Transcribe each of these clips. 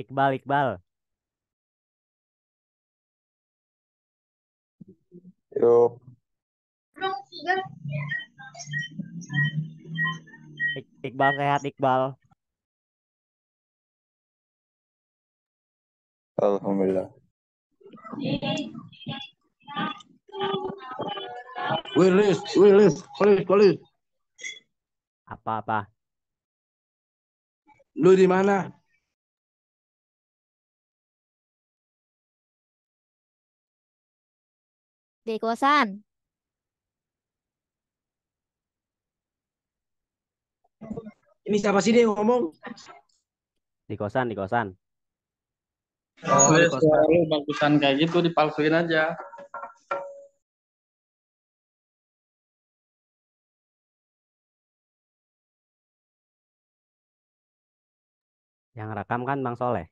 Iqbal, Iqbal. Yo. Iqbal sehat, Iqbal. Alhamdulillah. Wilis, Wilis, Wilis, Wilis. Apa-apa? Lu di mana? di kosan? Ini siapa sih yang ngomong? Di kosan, di kosan. Oh, di kosan. bagusan kayak gitu dipalsuin aja. Yang rekam kan Bang Soleh.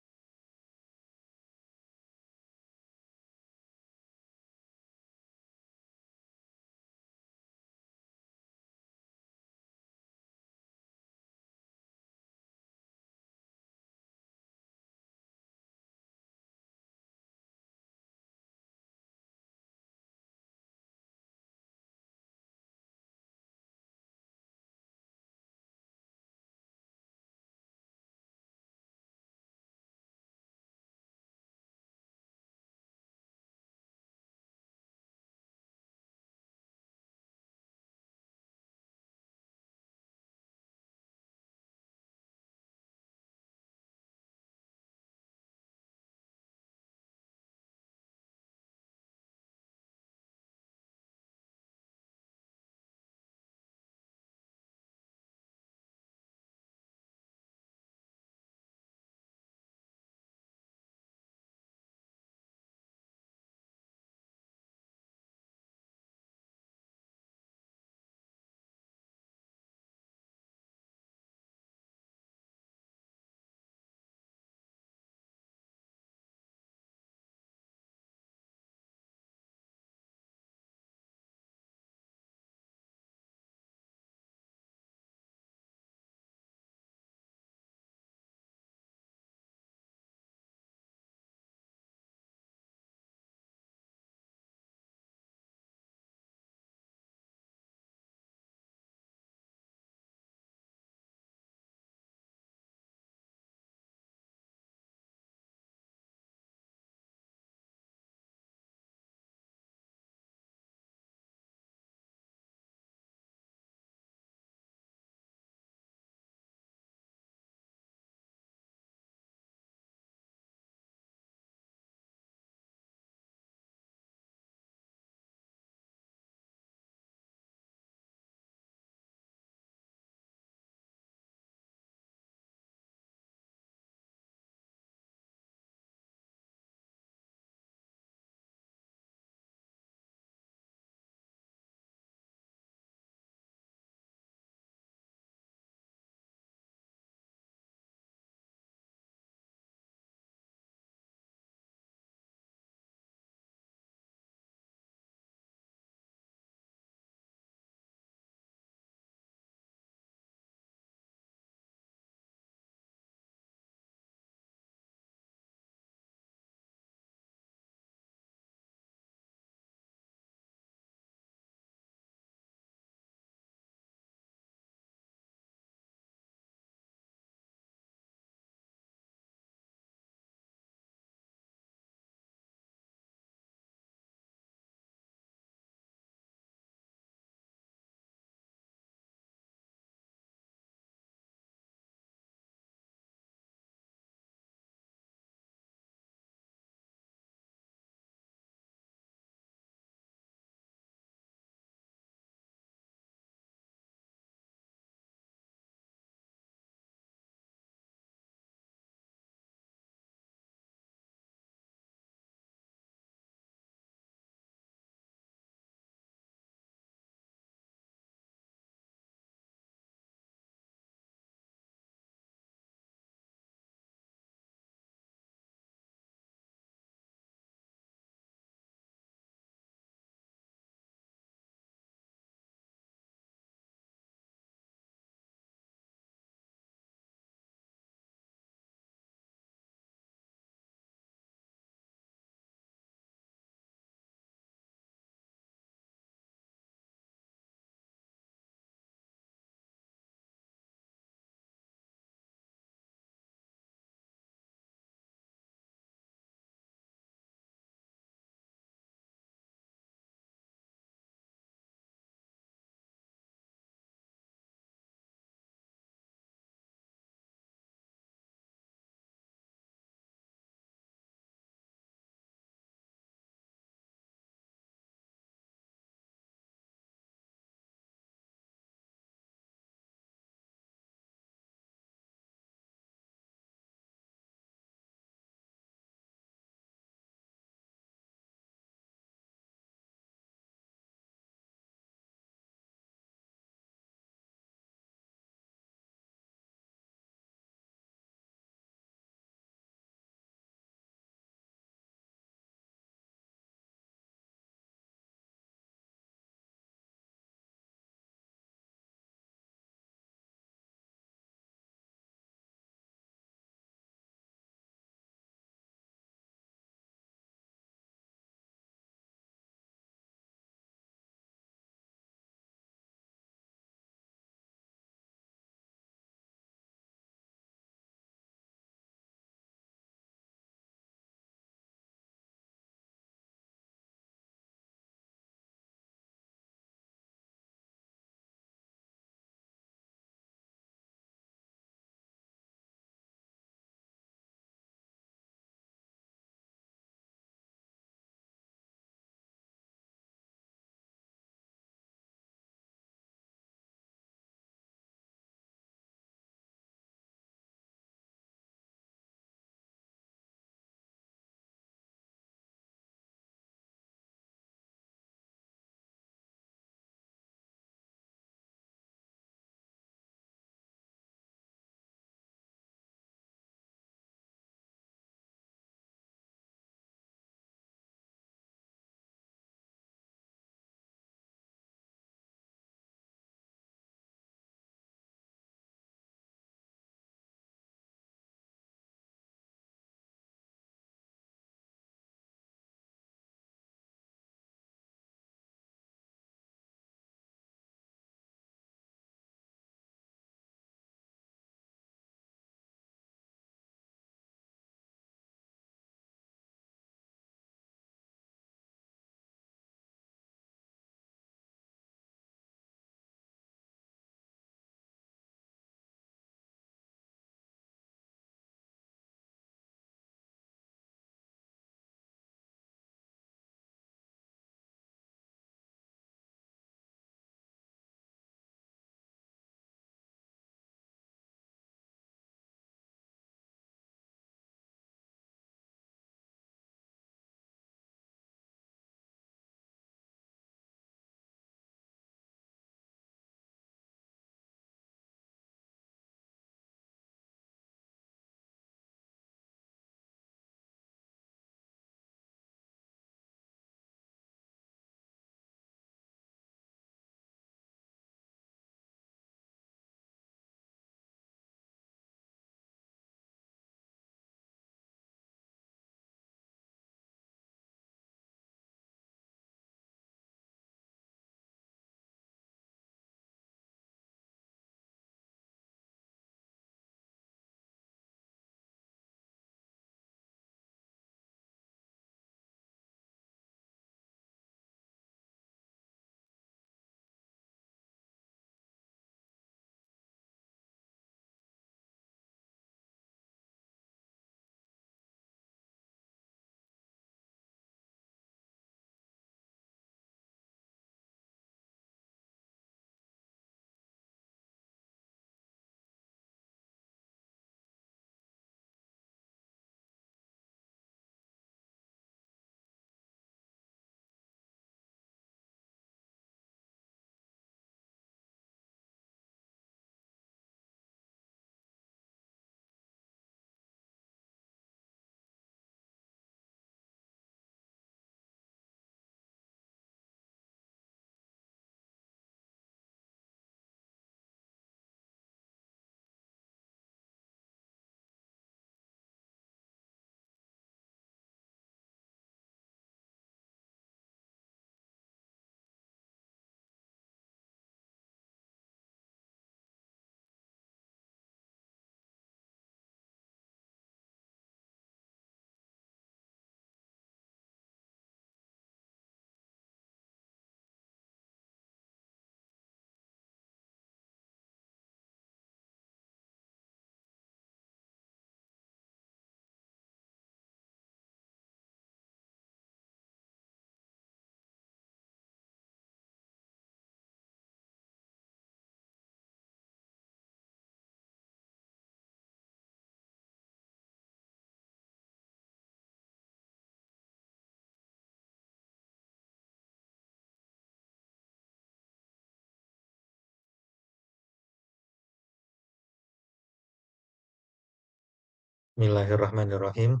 Bismillahirrahmanirrahim.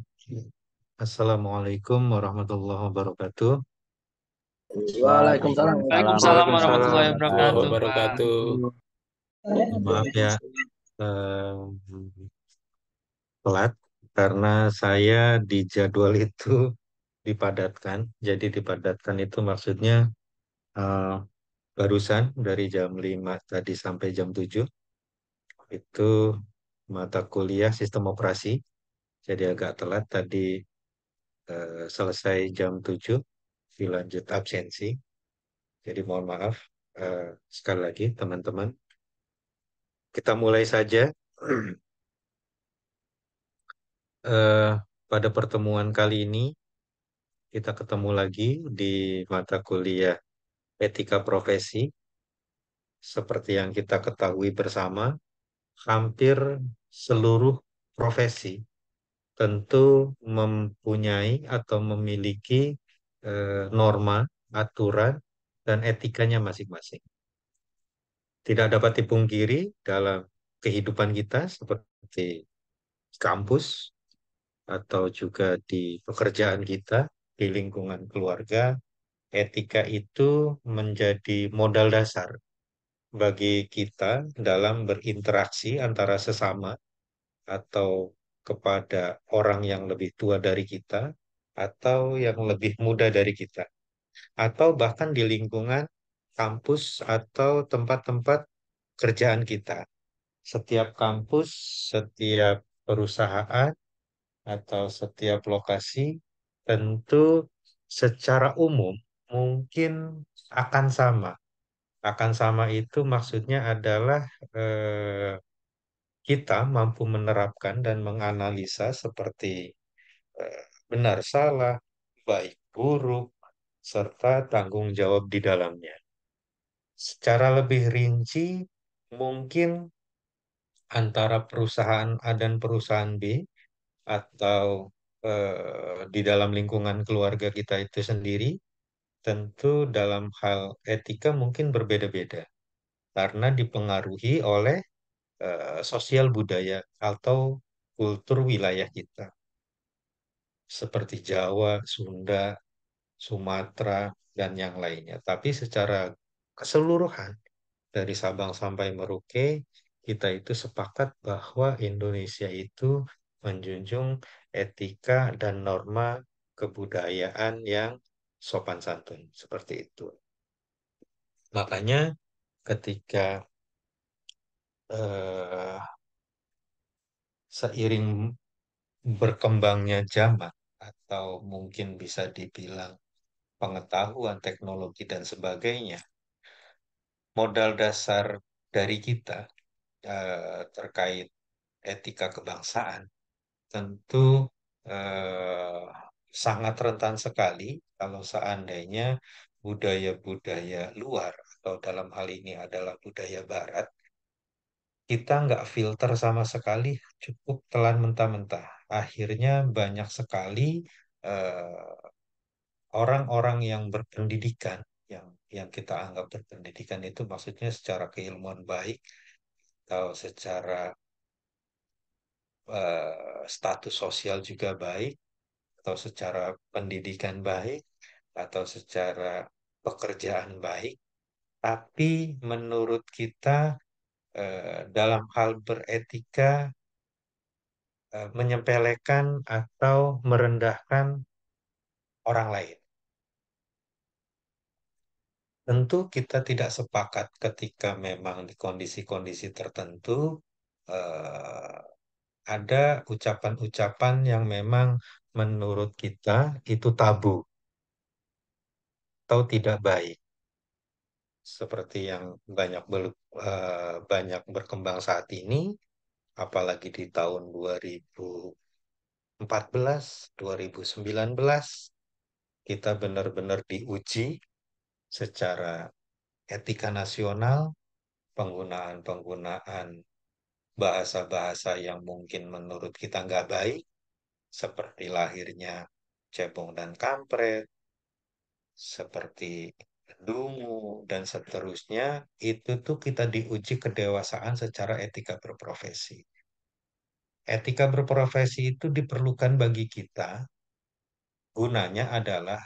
Assalamualaikum warahmatullahi wabarakatuh. Waalaikumsalam. Waalaikumsalam warahmatullahi wabarakatuh. Maaf ya eh, telat karena saya di jadwal itu dipadatkan. Jadi dipadatkan itu maksudnya uh, barusan dari jam 5 tadi sampai jam 7 itu mata kuliah sistem operasi. Jadi agak telat tadi eh, selesai jam 7, dilanjut absensi. Jadi mohon maaf eh, sekali lagi teman-teman. Kita mulai saja. Eh, pada pertemuan kali ini kita ketemu lagi di mata kuliah etika profesi. Seperti yang kita ketahui bersama, hampir seluruh profesi tentu mempunyai atau memiliki eh, norma, aturan, dan etikanya masing-masing. Tidak dapat dipungkiri dalam kehidupan kita seperti kampus atau juga di pekerjaan kita, di lingkungan keluarga, etika itu menjadi modal dasar bagi kita dalam berinteraksi antara sesama atau kepada orang yang lebih tua dari kita atau yang lebih muda dari kita atau bahkan di lingkungan kampus atau tempat-tempat kerjaan kita. Setiap kampus, setiap perusahaan atau setiap lokasi tentu secara umum mungkin akan sama akan sama itu maksudnya adalah eh, kita mampu menerapkan dan menganalisa seperti eh, benar salah, baik buruk, serta tanggung jawab di dalamnya. Secara lebih rinci, mungkin antara perusahaan A dan perusahaan B atau eh, di dalam lingkungan keluarga kita itu sendiri tentu dalam hal etika mungkin berbeda-beda karena dipengaruhi oleh uh, sosial budaya atau kultur wilayah kita seperti Jawa, Sunda, Sumatera, dan yang lainnya. Tapi secara keseluruhan, dari Sabang sampai Merauke, kita itu sepakat bahwa Indonesia itu menjunjung etika dan norma kebudayaan yang sopan santun seperti itu. Makanya ketika eh, seiring berkembangnya zaman atau mungkin bisa dibilang pengetahuan, teknologi dan sebagainya, modal dasar dari kita eh, terkait etika kebangsaan tentu eh, sangat rentan sekali kalau seandainya budaya-budaya luar atau dalam hal ini adalah budaya barat, kita nggak filter sama sekali, cukup telan mentah-mentah. Akhirnya banyak sekali eh, orang-orang eh, yang berpendidikan, yang yang kita anggap berpendidikan itu maksudnya secara keilmuan baik atau secara eh, status sosial juga baik atau secara pendidikan baik atau secara pekerjaan baik, tapi menurut kita eh, dalam hal beretika eh, menyempelekan atau merendahkan orang lain. Tentu kita tidak sepakat ketika memang di kondisi-kondisi tertentu eh, ada ucapan-ucapan yang memang menurut kita itu tabu atau tidak baik seperti yang banyak ber, uh, banyak berkembang saat ini apalagi di tahun 2014 2019 kita benar-benar diuji secara etika nasional penggunaan-penggunaan bahasa-bahasa yang mungkin menurut kita nggak baik seperti lahirnya cebong dan kampret seperti dungu dan seterusnya itu tuh kita diuji kedewasaan secara etika berprofesi. Etika berprofesi itu diperlukan bagi kita gunanya adalah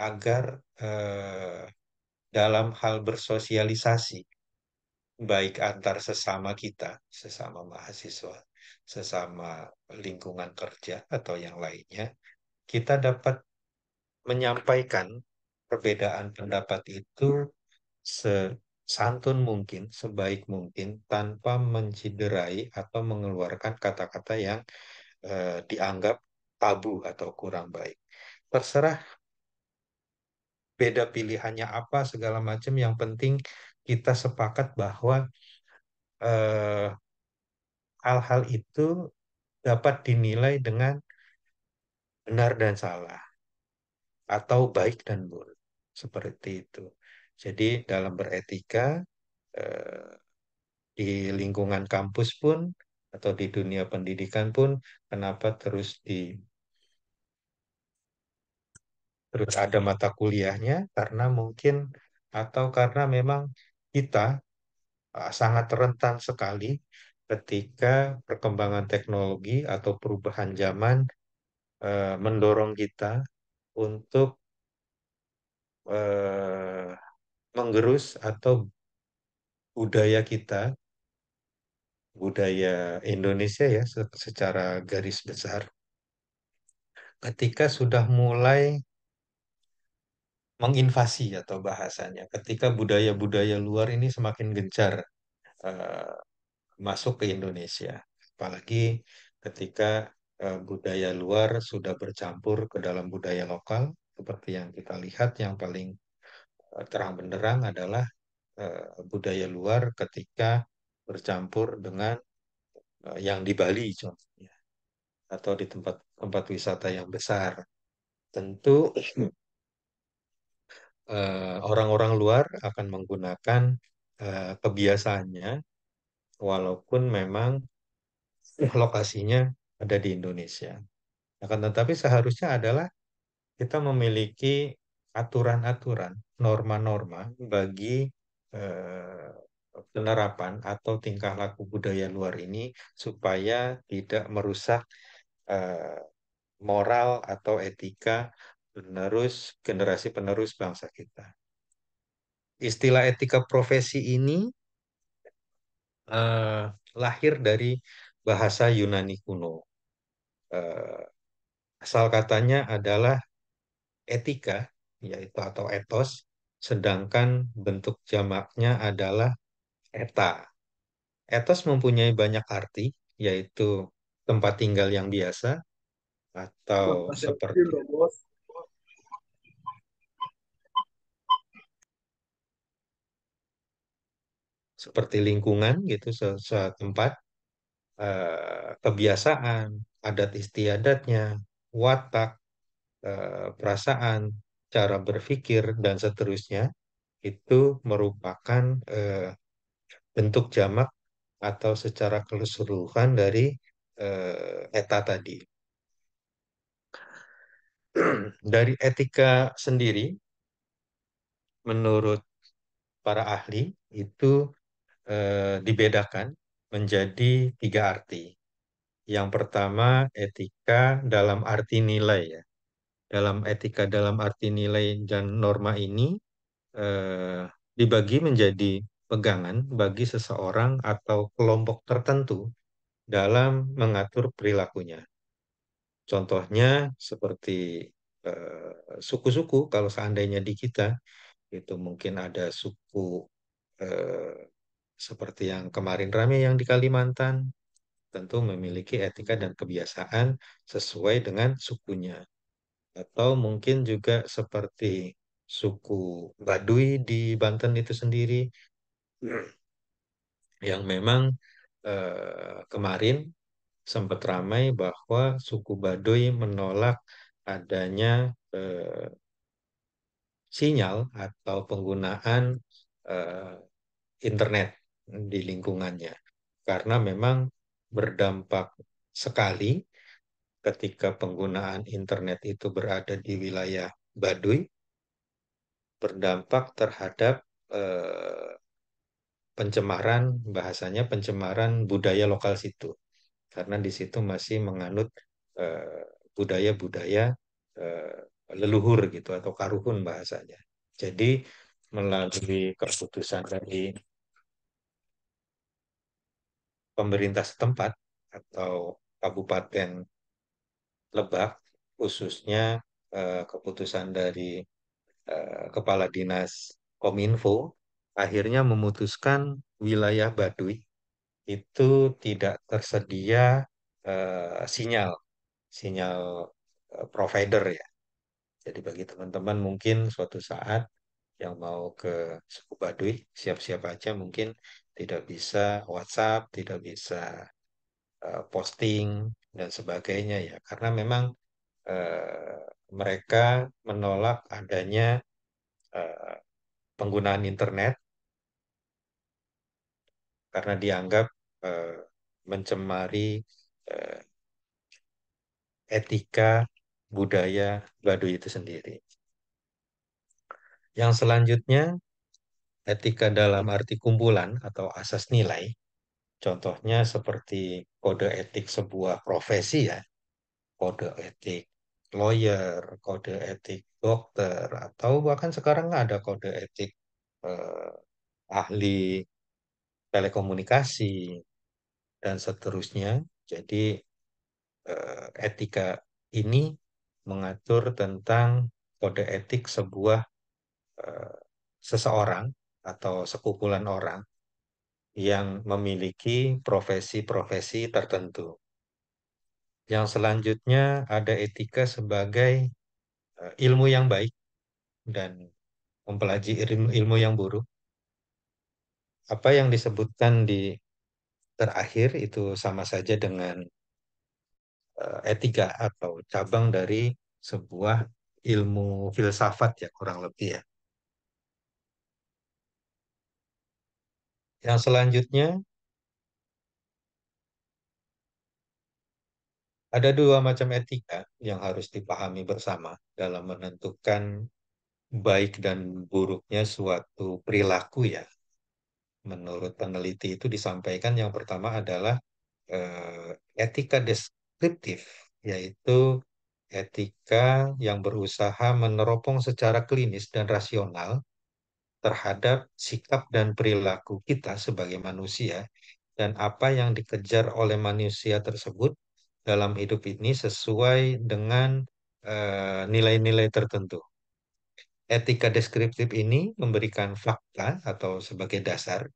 agar eh, dalam hal bersosialisasi baik antar sesama kita, sesama mahasiswa, sesama lingkungan kerja atau yang lainnya, kita dapat menyampaikan perbedaan pendapat itu sesantun mungkin, sebaik mungkin, tanpa menciderai atau mengeluarkan kata-kata yang eh, dianggap tabu atau kurang baik. Terserah beda pilihannya apa segala macam, yang penting kita sepakat bahwa hal eh, hal-hal itu dapat dinilai dengan benar dan salah atau baik dan buruk seperti itu. Jadi dalam beretika eh, di lingkungan kampus pun atau di dunia pendidikan pun kenapa terus di terus ada mata kuliahnya karena mungkin atau karena memang kita eh, sangat rentan sekali ketika perkembangan teknologi atau perubahan zaman eh, mendorong kita untuk eh, menggerus atau budaya kita, budaya Indonesia ya secara garis besar, ketika sudah mulai menginvasi atau bahasanya, ketika budaya-budaya luar ini semakin gencar eh, masuk ke Indonesia, apalagi ketika eh, budaya luar sudah bercampur ke dalam budaya lokal seperti yang kita lihat yang paling eh, terang benderang adalah eh, budaya luar ketika bercampur dengan eh, yang di Bali contohnya atau di tempat tempat wisata yang besar tentu orang-orang luar akan menggunakan kebiasaannya walaupun memang lokasinya ada di Indonesia akan tetapi seharusnya adalah kita memiliki aturan-aturan, norma-norma bagi eh, penerapan atau tingkah laku budaya luar ini supaya tidak merusak eh, moral atau etika penerus generasi penerus bangsa kita. Istilah etika profesi ini eh, lahir dari bahasa Yunani kuno. Eh, asal katanya adalah etika yaitu atau etos, sedangkan bentuk jamaknya adalah eta. Etos mempunyai banyak arti, yaitu tempat tinggal yang biasa atau Mas, seperti seperti lingkungan gitu sesuatu tempat eh, kebiasaan adat istiadatnya watak Eh, perasaan, cara berpikir, dan seterusnya, itu merupakan eh, bentuk jamak atau secara keseluruhan dari eh, eta tadi. dari etika sendiri, menurut para ahli, itu dibedakan menjadi tiga arti. Yang pertama, etika dalam arti nilai ya dalam etika dalam arti nilai dan norma ini eh, dibagi menjadi pegangan bagi seseorang atau kelompok tertentu dalam mengatur perilakunya. Contohnya seperti eh, suku-suku eh, kalau seandainya di kita itu mungkin ada suku eh, seperti yang kemarin rame yang di Kalimantan tentu memiliki etika dan kebiasaan sesuai dengan sukunya atau mungkin juga seperti suku Baduy di Banten itu sendiri yang memang eh, kemarin sempat ramai bahwa suku Baduy menolak adanya eh, sinyal atau penggunaan eh, internet di lingkungannya karena memang berdampak sekali ketika penggunaan internet itu berada di wilayah Baduy berdampak terhadap eh, pencemaran bahasanya pencemaran budaya lokal situ karena di situ masih menganut eh, budaya-budaya eh, eh, leluhur gitu atau karuhun bahasanya. Jadi melalui keputusan dari pemerintah setempat atau kabupaten lebak khususnya eh, keputusan dari eh, Kepala Dinas Kominfo akhirnya memutuskan wilayah Baduy itu tidak tersedia eh, sinyal sinyal eh, provider ya. Jadi bagi teman-teman mungkin suatu saat yang mau ke suku Baduy siap-siap aja mungkin tidak bisa WhatsApp, tidak bisa uh, posting, dan sebagainya ya karena memang eh, mereka menolak adanya eh, penggunaan internet karena dianggap eh, mencemari etika budaya Baduy itu sendiri. Yang selanjutnya etika dalam arti kumpulan atau asas nilai, contohnya seperti kode etik sebuah profesi ya, kode etik lawyer, kode etik dokter, atau bahkan sekarang ada kode etik eh, ahli telekomunikasi dan seterusnya. Jadi eh, etika ini mengatur tentang kode etik sebuah eh, seseorang atau sekumpulan orang yang memiliki profesi-profesi tertentu. Yang selanjutnya ada etika sebagai eh, ilmu yang baik dan mempelajari ilmu, yang buruk. Apa yang disebutkan di terakhir itu sama saja dengan eh, etika atau cabang dari sebuah ilmu filsafat ya kurang lebih ya. Yang selanjutnya, ada dua macam etika yang harus dipahami bersama dalam menentukan baik dan buruknya suatu perilaku ya. Menurut peneliti itu disampaikan yang pertama adalah eh, etika deskriptif, yaitu etika yang berusaha meneropong secara klinis dan rasional terhadap sikap dan perilaku kita sebagai manusia dan apa yang dikejar oleh manusia tersebut dalam hidup ini sesuai dengan eh, nilai-nilai uh, tertentu. Etika deskriptif ini memberikan fakta atau sebagai dasar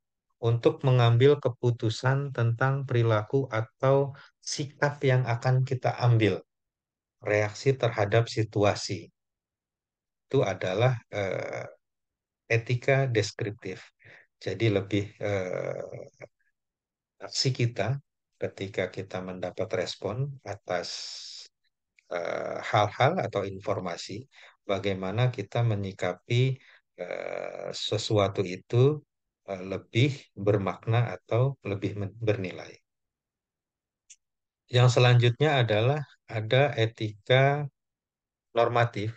untuk mengambil keputusan tentang perilaku atau sikap yang akan kita ambil. Reaksi terhadap situasi itu adalah eh, etika deskriptif. Jadi lebih eh, aksi kita ketika kita mendapat respon atas eh, hal-hal eh, atau informasi, bagaimana kita menyikapi eh, sesuatu itu eh, lebih bermakna atau lebih bernilai. Yang selanjutnya adalah ada etika normatif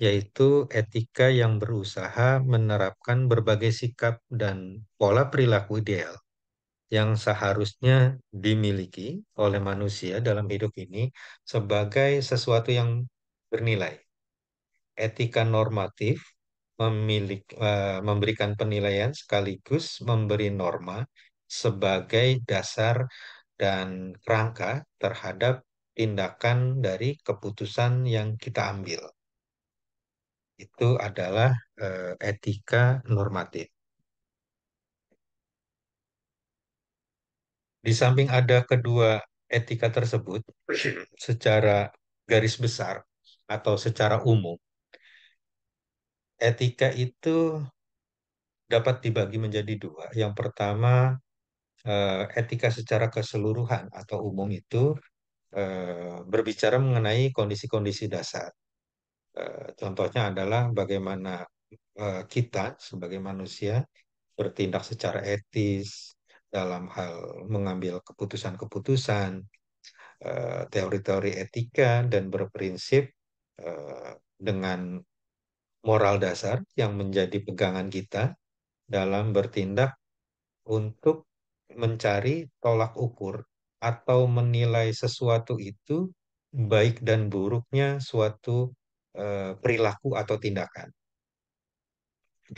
yaitu etika yang berusaha menerapkan berbagai sikap dan pola perilaku ideal yang seharusnya dimiliki oleh manusia dalam hidup ini sebagai sesuatu yang bernilai. Etika normatif memilik, uh, memberikan penilaian sekaligus memberi norma sebagai dasar dan rangka terhadap tindakan dari keputusan yang kita ambil itu adalah uh, etika normatif. Di samping ada kedua etika tersebut secara garis besar atau secara umum, etika itu dapat dibagi menjadi dua. Yang pertama, eh, etika secara keseluruhan atau umum itu eh, berbicara mengenai kondisi-kondisi dasar Eh, contohnya adalah bagaimana eh, kita sebagai manusia bertindak secara etis dalam hal mengambil keputusan-keputusan, eh, teori-teori etika dan berprinsip dengan moral dasar yang menjadi pegangan kita dalam bertindak untuk mencari tolak ukur atau menilai sesuatu itu baik dan buruknya suatu Eh, perilaku atau tindakan.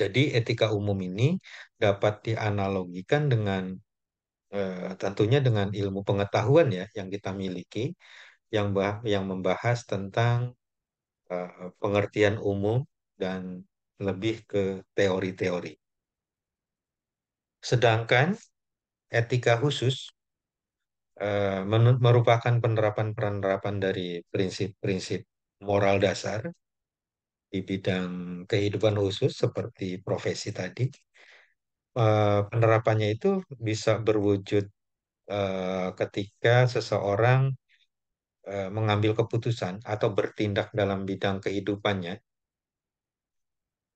Jadi etika umum ini dapat dianalogikan dengan eh, tentunya dengan ilmu pengetahuan ya yang kita miliki yang bah yang membahas tentang eh, pengertian umum dan lebih ke teori-teori. Sedangkan etika khusus merupakan penerapan-penerapan dari prinsip-prinsip moral dasar di bidang kehidupan khusus seperti profesi tadi. Eh, penerapannya itu bisa berwujud eh, ketika seseorang eh, mengambil keputusan atau bertindak dalam bidang kehidupannya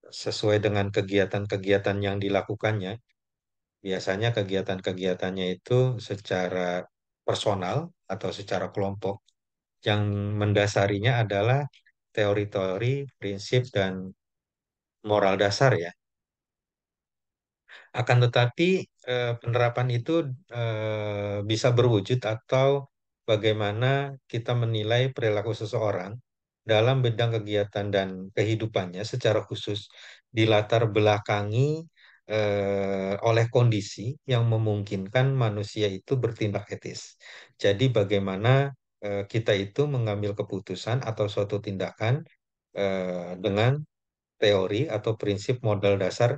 sesuai dengan kegiatan-kegiatan yang dilakukannya. Biasanya kegiatan-kegiatannya itu secara personal atau secara kelompok yang mendasarinya adalah teori-teori, prinsip, dan moral dasar ya. Akan tetapi eh, penerapan itu eh, bisa berwujud atau bagaimana kita menilai perilaku seseorang dalam bidang kegiatan dan kehidupannya secara khusus dilatar belakangi eh, oleh kondisi yang memungkinkan manusia itu bertindak etis. Jadi bagaimana Eh, kita itu mengambil keputusan atau suatu tindakan eh, dengan teori atau prinsip modal dasar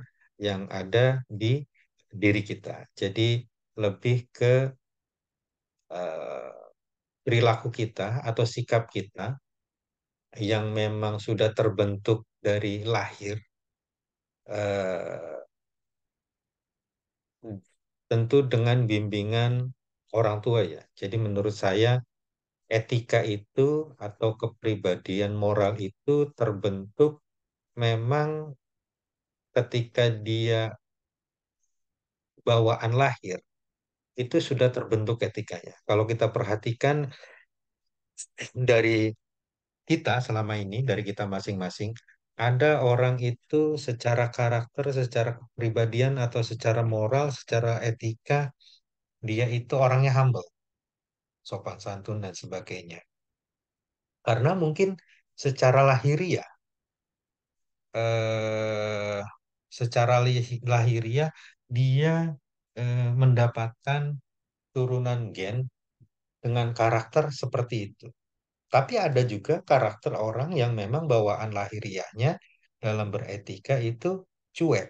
yang ada di diri kita. Jadi lebih ke eh, perilaku kita atau sikap kita yang memang sudah terbentuk dari lahir tentu dengan bimbingan orang tua ya. Jadi menurut saya etika itu atau kepribadian moral itu terbentuk memang ketika dia bawaan lahir itu sudah terbentuk etikanya. Kalau kita perhatikan dari kita selama ini dari kita masing-masing ada orang itu secara karakter, secara kepribadian atau secara moral, secara etika dia itu orangnya humble sopan santun dan sebagainya. Karena mungkin secara lahiriah, eh, secara lahiriah dia eh, mendapatkan turunan gen dengan karakter seperti itu. Tapi ada juga karakter orang yang memang bawaan lahiriahnya dalam beretika itu cuek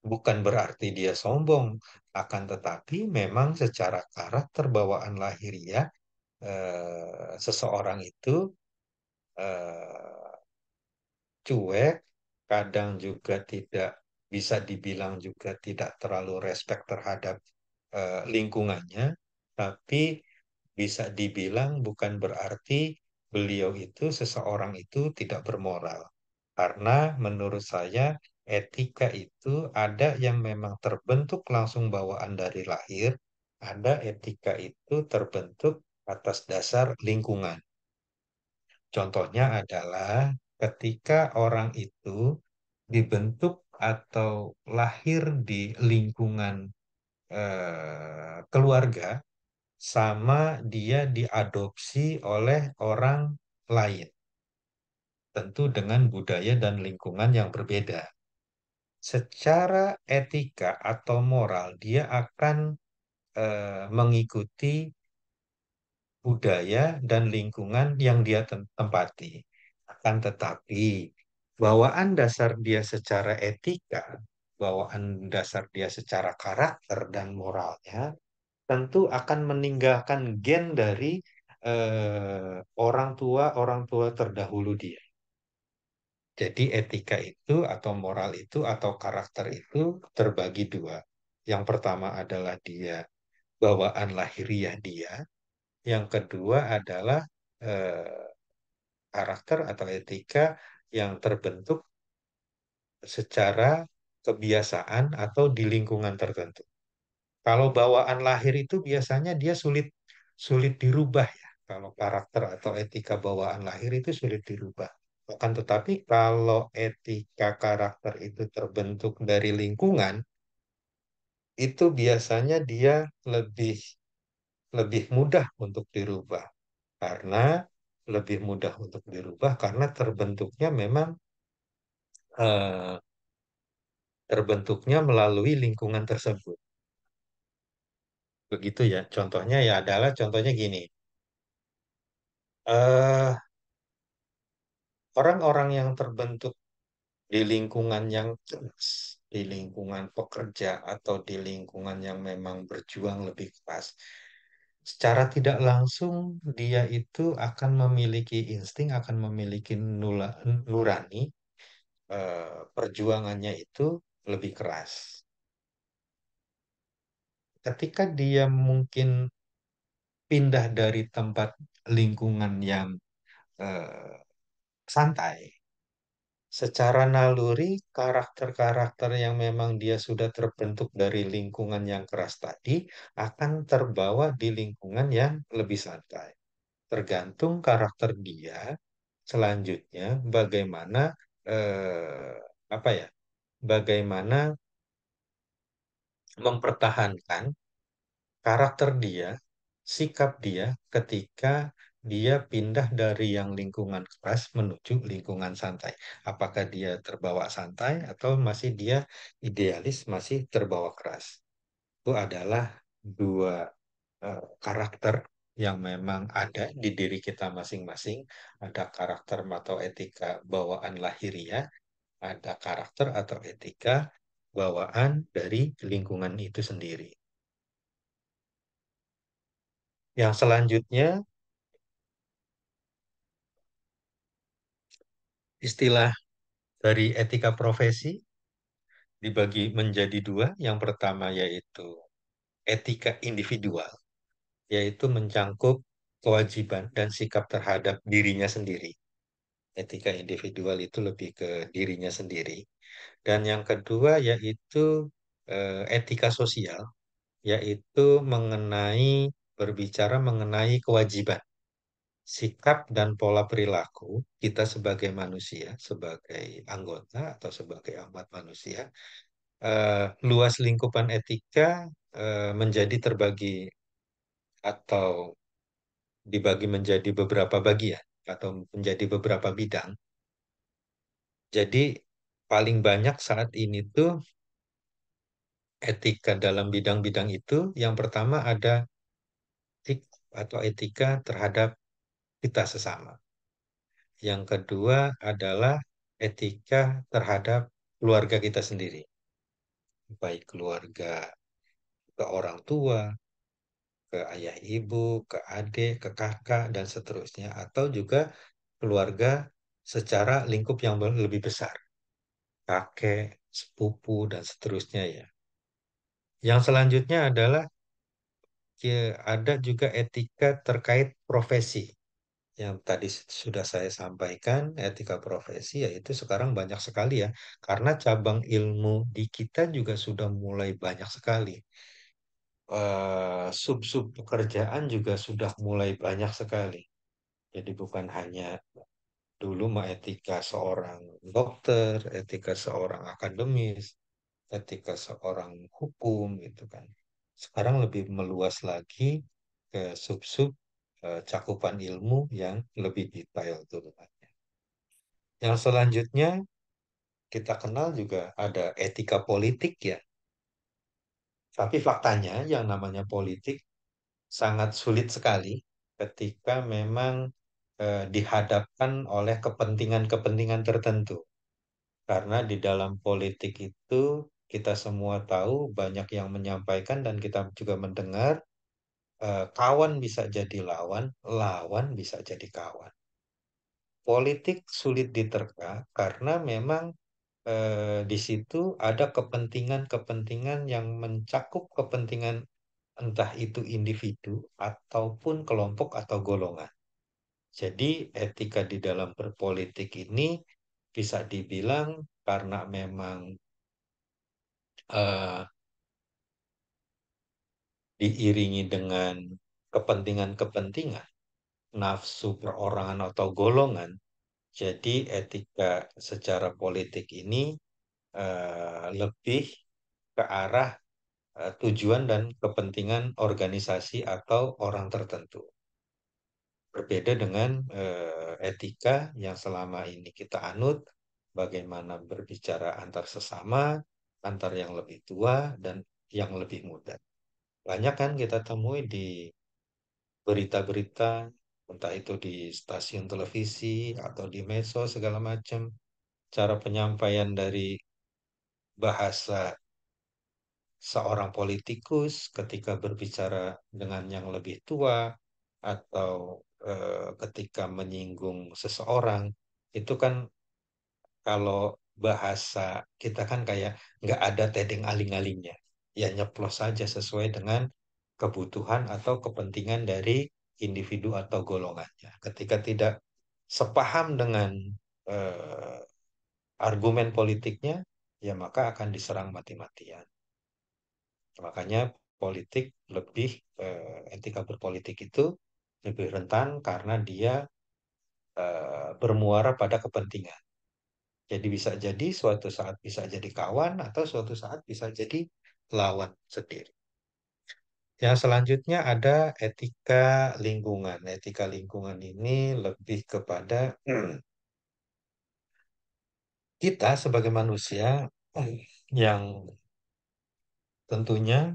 bukan berarti dia sombong, akan tetapi memang secara karakter bawaan lahiriah ya, eh, seseorang itu eh, cuek, kadang juga tidak bisa dibilang juga tidak terlalu respect terhadap eh, lingkungannya, tapi bisa dibilang bukan berarti beliau itu seseorang itu tidak bermoral. Karena menurut saya etika itu ada yang memang terbentuk langsung bawaan dari lahir, ada etika itu terbentuk atas dasar lingkungan. Contohnya adalah ketika orang itu dibentuk atau lahir di lingkungan eh, keluarga, sama dia diadopsi oleh orang lain, tentu dengan budaya dan lingkungan yang berbeda secara etika atau moral dia akan eh, mengikuti budaya dan lingkungan yang dia tempati. Akan tetapi bawaan dasar dia secara etika, bawaan dasar dia secara karakter dan moralnya tentu akan meninggalkan gen dari eh, orang tua orang tua terdahulu dia. Jadi etika itu atau moral itu atau karakter itu terbagi dua. Yang pertama adalah dia bawaan lahiriah dia. Yang kedua adalah eh, karakter atau etika yang terbentuk secara kebiasaan atau di lingkungan tertentu. Kalau bawaan lahir itu biasanya dia sulit sulit dirubah ya. Kalau karakter atau etika bawaan lahir itu sulit dirubah akan tetapi kalau etika karakter itu terbentuk dari lingkungan, itu biasanya dia lebih lebih mudah untuk dirubah karena lebih mudah untuk dirubah karena terbentuknya memang eh, terbentuknya melalui lingkungan tersebut. Begitu ya. Contohnya ya adalah contohnya gini. Uh, orang-orang yang terbentuk di lingkungan yang keras, di lingkungan pekerja atau di lingkungan yang memang berjuang lebih keras, secara tidak langsung dia itu akan memiliki insting, akan memiliki nula, nurani, eh, perjuangannya itu lebih keras. Ketika dia mungkin pindah dari tempat lingkungan yang eh, santai. Secara naluri, karakter-karakter yang memang dia sudah terbentuk dari lingkungan yang keras tadi akan terbawa di lingkungan yang lebih santai. Tergantung karakter dia, selanjutnya bagaimana eh, apa ya? Bagaimana mempertahankan karakter dia, sikap dia ketika dia pindah dari yang lingkungan keras menuju lingkungan santai. Apakah dia terbawa santai atau masih dia idealis masih terbawa keras? Itu adalah dua uh, karakter yang memang ada di diri kita masing-masing. Ada karakter atau etika bawaan lahiriah, ada karakter atau etika bawaan dari lingkungan itu sendiri. Yang selanjutnya istilah dari etika profesi dibagi menjadi dua. Yang pertama yaitu etika individual, yaitu mencangkup kewajiban dan sikap terhadap dirinya sendiri. Etika individual itu lebih ke dirinya sendiri. Dan yang kedua yaitu eh, etika sosial, yaitu mengenai berbicara mengenai kewajiban sikap dan pola perilaku kita sebagai manusia, sebagai anggota atau sebagai umat manusia, eh, luas lingkupan etika eh, menjadi terbagi atau dibagi menjadi beberapa bagian atau menjadi beberapa bidang. Jadi paling banyak saat ini tuh etika dalam bidang-bidang itu yang pertama ada etik atau etika terhadap kita sesama. Yang kedua adalah etika terhadap keluarga kita sendiri. Baik keluarga ke orang tua, ke ayah ibu, ke adik, ke kakak, dan seterusnya. Atau juga keluarga secara lingkup yang lebih besar. Kakek, sepupu, dan seterusnya ya. Yang selanjutnya adalah ya, ada juga etika terkait profesi yang tadi sudah saya sampaikan, etika profesi yaitu sekarang banyak sekali ya, karena cabang ilmu di kita juga sudah mulai banyak sekali. Eh, sub-sub uh, pekerjaan juga sudah mulai banyak sekali. Jadi bukan hanya dulu mah etika seorang dokter, etika seorang akademis, etika seorang hukum gitu kan. Sekarang lebih meluas lagi ke sub-sub Eh, cakupan ilmu yang lebih detail turunannya. Yang selanjutnya kita kenal juga ada etika politik ya. Tapi faktanya yang namanya politik sangat sulit sekali ketika memang eh, dihadapkan oleh kepentingan-kepentingan tertentu. Karena di dalam politik itu kita semua tahu banyak yang menyampaikan dan kita juga mendengar Eh, kawan bisa jadi lawan, lawan bisa jadi kawan. Politik sulit diterka karena memang eh, di situ ada kepentingan-kepentingan yang mencakup kepentingan entah itu individu ataupun kelompok atau golongan. Jadi etika di dalam berpolitik ini bisa dibilang karena memang eh, diiringi dengan kepentingan-kepentingan, nafsu perorangan atau golongan, jadi etika secara politik ini uh, lebih ke arah uh, tujuan dan kepentingan organisasi atau orang tertentu. Berbeda dengan uh, etika yang selama ini kita anut, bagaimana berbicara antar sesama, antar yang lebih tua dan yang lebih muda. Banyak kan kita temui di berita-berita, entah itu di stasiun televisi atau di medsos segala macam. Cara penyampaian dari bahasa seorang politikus ketika berbicara dengan yang lebih tua atau e, ketika menyinggung seseorang itu kan kalau bahasa kita kan kayak nggak ada tedeng aling-alingnya ya nyeplos saja sesuai dengan kebutuhan atau kepentingan dari individu atau golongannya. Ketika tidak sepaham dengan eh, argumen politiknya, ya maka akan diserang mati-matian. Makanya politik lebih eh, etika berpolitik itu lebih rentan karena dia eh, bermuara pada kepentingan. Jadi bisa jadi suatu saat bisa jadi kawan atau suatu saat bisa jadi lawan sendiri. Yang selanjutnya ada etika lingkungan. Etika lingkungan ini lebih kepada hmm, kita sebagai manusia hmm, yang tentunya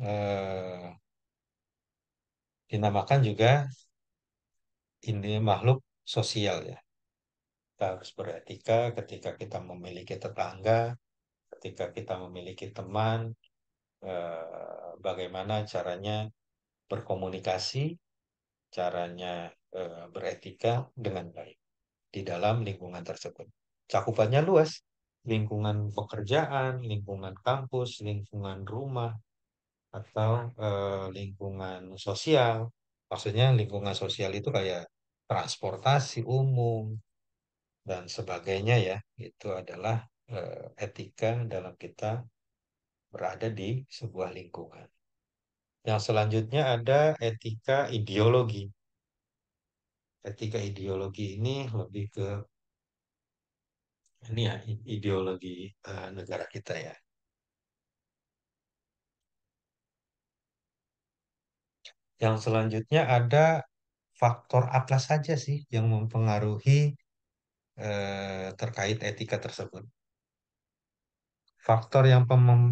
eh, dinamakan juga ini makhluk sosial ya. Kita harus beretika ketika kita memiliki tetangga, ketika kita memiliki teman, eh, bagaimana caranya berkomunikasi, caranya eh, beretika dengan baik di dalam lingkungan tersebut. Cakupannya luas, lingkungan pekerjaan, lingkungan kampus, lingkungan rumah, atau eh, lingkungan sosial. Maksudnya lingkungan sosial itu kayak transportasi umum dan sebagainya ya. Itu adalah Eh, etika dalam kita berada di sebuah lingkungan. Yang selanjutnya ada etika ideologi. Etika ideologi ini lebih ke ini ya ideologi uh, negara kita ya. Yang selanjutnya ada faktor apa saja sih yang mempengaruhi eh, terkait etika tersebut? faktor yang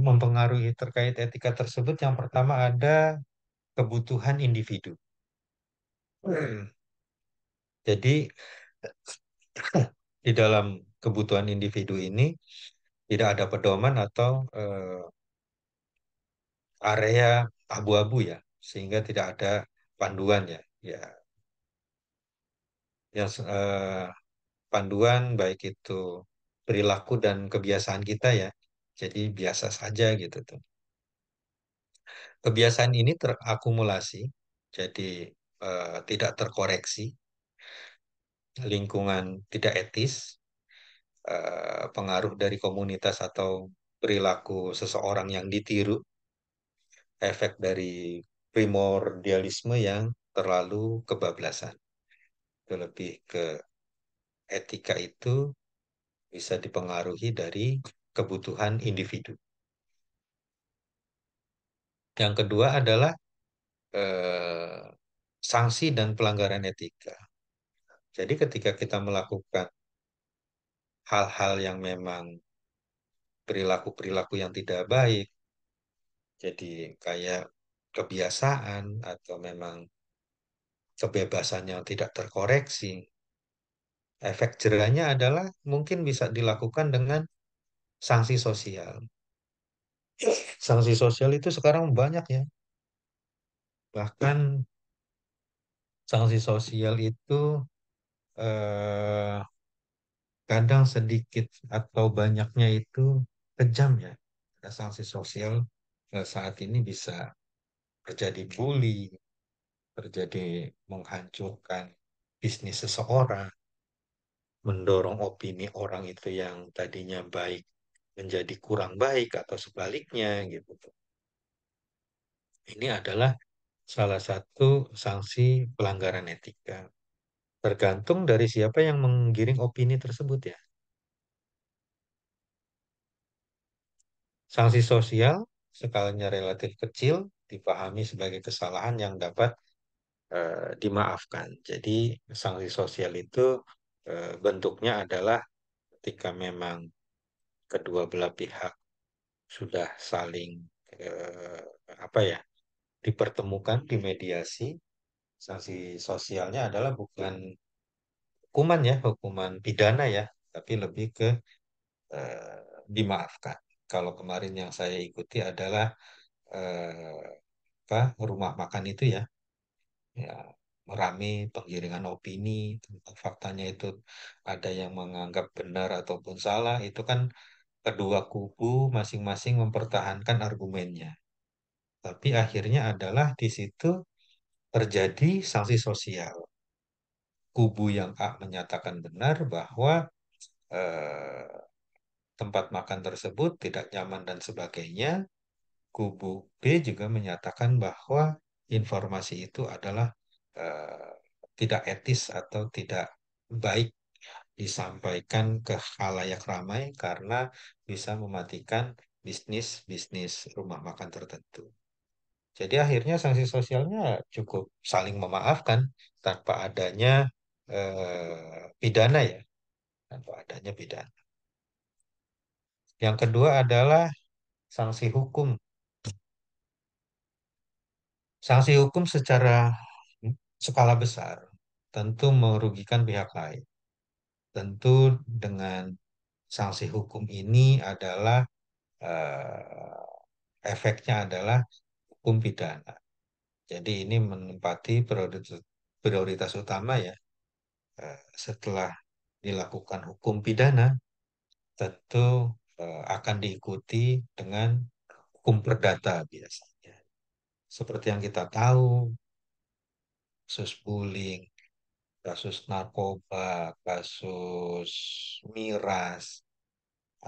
mempengaruhi terkait etika tersebut yang pertama ada kebutuhan individu. Jadi di dalam kebutuhan individu ini tidak ada pedoman atau eh, area abu-abu ya, sehingga tidak ada panduan ya. Ya, yang eh, panduan baik itu perilaku dan kebiasaan kita ya jadi biasa saja gitu tuh. Kebiasaan ini terakumulasi, jadi eh, tidak terkoreksi, lingkungan tidak etis, eh, pengaruh dari komunitas atau perilaku seseorang yang ditiru, efek dari primordialisme yang terlalu kebablasan. Itu lebih ke etika itu bisa dipengaruhi dari kebutuhan individu. Yang kedua adalah eh, sanksi dan pelanggaran etika. Jadi ketika kita melakukan hal-hal yang memang perilaku-perilaku yang tidak baik, jadi kayak kebiasaan atau memang kebebasan yang tidak terkoreksi, efek jeranya adalah mungkin bisa dilakukan dengan sanksi sosial. Sanksi sosial itu sekarang banyak ya. Bahkan sanksi sosial itu eh, kadang sedikit atau banyaknya itu kejam ya. Ada sanksi sosial eh, saat ini bisa terjadi bully, terjadi menghancurkan bisnis seseorang, mendorong opini orang itu yang tadinya baik menjadi kurang baik atau sebaliknya gitu. Ini adalah salah satu sanksi pelanggaran etika. Tergantung dari siapa yang menggiring opini tersebut ya. Sanksi sosial skalanya relatif kecil dipahami sebagai kesalahan yang dapat e, dimaafkan. Jadi sanksi sosial itu e, bentuknya adalah ketika memang kedua belah pihak sudah saling eh, apa ya dipertemukan di mediasi sanksi sosialnya adalah bukan hukuman ya hukuman pidana ya tapi lebih ke eh, dimaafkan kalau kemarin yang saya ikuti adalah eh, apa rumah makan itu ya ya penggiringan opini faktanya itu ada yang menganggap benar ataupun salah itu kan kedua kubu masing-masing mempertahankan argumennya. Tapi akhirnya adalah di situ terjadi sanksi sosial. Kubu yang A menyatakan benar bahwa eh, tempat makan tersebut tidak nyaman dan sebagainya. Kubu B juga menyatakan bahwa informasi itu adalah eh, tidak etis atau tidak baik disampaikan ke halayak ramai karena bisa mematikan bisnis-bisnis rumah makan tertentu. Jadi akhirnya sanksi sosialnya cukup saling memaafkan tanpa adanya eh, pidana ya, tanpa adanya pidana. Yang kedua adalah sanksi hukum. Sanksi hukum secara hmm, skala besar tentu merugikan pihak lain tentu dengan sanksi hukum ini adalah eh, efeknya adalah hukum pidana. Jadi ini menempati prioritas, prioritas utama ya. Eh, setelah dilakukan hukum pidana, tentu eh, akan diikuti dengan hukum perdata biasanya. Seperti yang kita tahu, kasus bullying, kasus narkoba, kasus miras,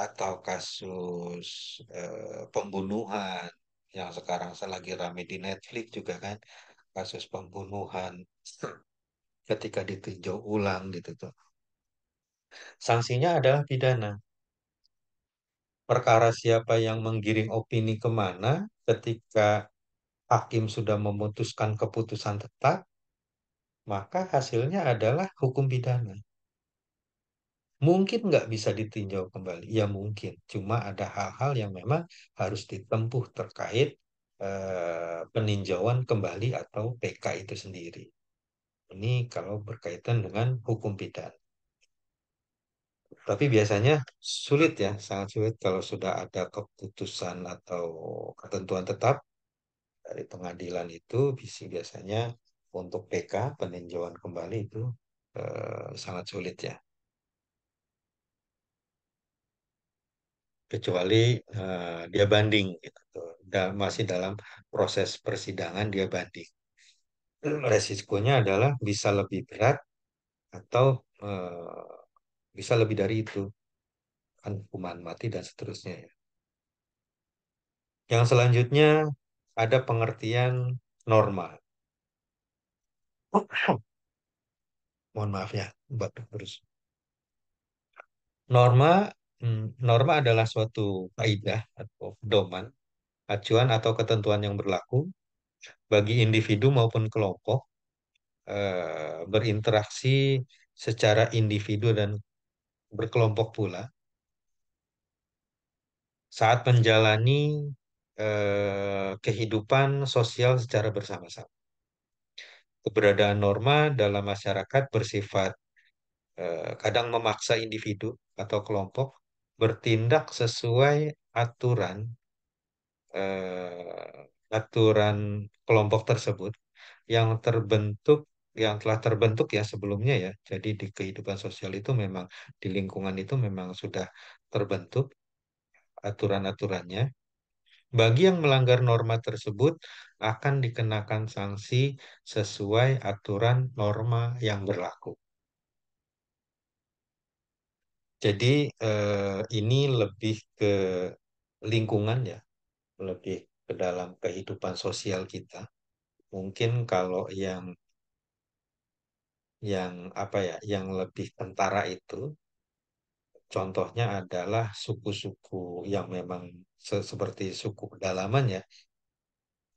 atau kasus eh, pembunuhan yang sekarang selagi rame di Netflix juga kan kasus pembunuhan ketika ditinjau ulang gitu tuh sanksinya adalah pidana perkara siapa yang menggiring opini kemana ketika hakim sudah memutuskan keputusan tetap maka hasilnya adalah hukum pidana. Mungkin nggak bisa ditinjau kembali, ya mungkin. Cuma ada hal-hal yang memang harus ditempuh terkait eh, peninjauan kembali atau PK itu sendiri. Ini kalau berkaitan dengan hukum pidana. Tapi biasanya sulit ya, sangat sulit kalau sudah ada keputusan atau ketentuan tetap dari pengadilan itu Bisa biasanya untuk PK peninjauan kembali itu eh, sangat sulit ya. Kecuali eh, dia banding gitu. Da masih dalam proses persidangan dia banding. Resikonya adalah bisa lebih berat atau eh, bisa lebih dari itu kan hukuman mati dan seterusnya ya. Yang selanjutnya ada pengertian normal Oh, mohon maaf ya buat terus norma hmm, norma adalah suatu kaidah atau pedoman acuan atau ketentuan yang berlaku bagi individu maupun kelompok eh, berinteraksi secara individu dan berkelompok pula saat menjalani eh, kehidupan sosial secara bersama-sama keberadaan norma dalam masyarakat bersifat eh, kadang memaksa individu atau kelompok bertindak sesuai aturan eh, aturan kelompok tersebut yang terbentuk yang telah terbentuk ya sebelumnya ya. Jadi di kehidupan sosial itu memang di lingkungan itu memang sudah terbentuk aturan-aturannya bagi yang melanggar norma tersebut akan dikenakan sanksi sesuai aturan norma yang berlaku. Jadi eh, ini lebih ke lingkungan ya, lebih ke dalam kehidupan sosial kita. Mungkin kalau yang yang apa ya, yang lebih tentara itu Contohnya adalah suku-suku yang memang se seperti suku ya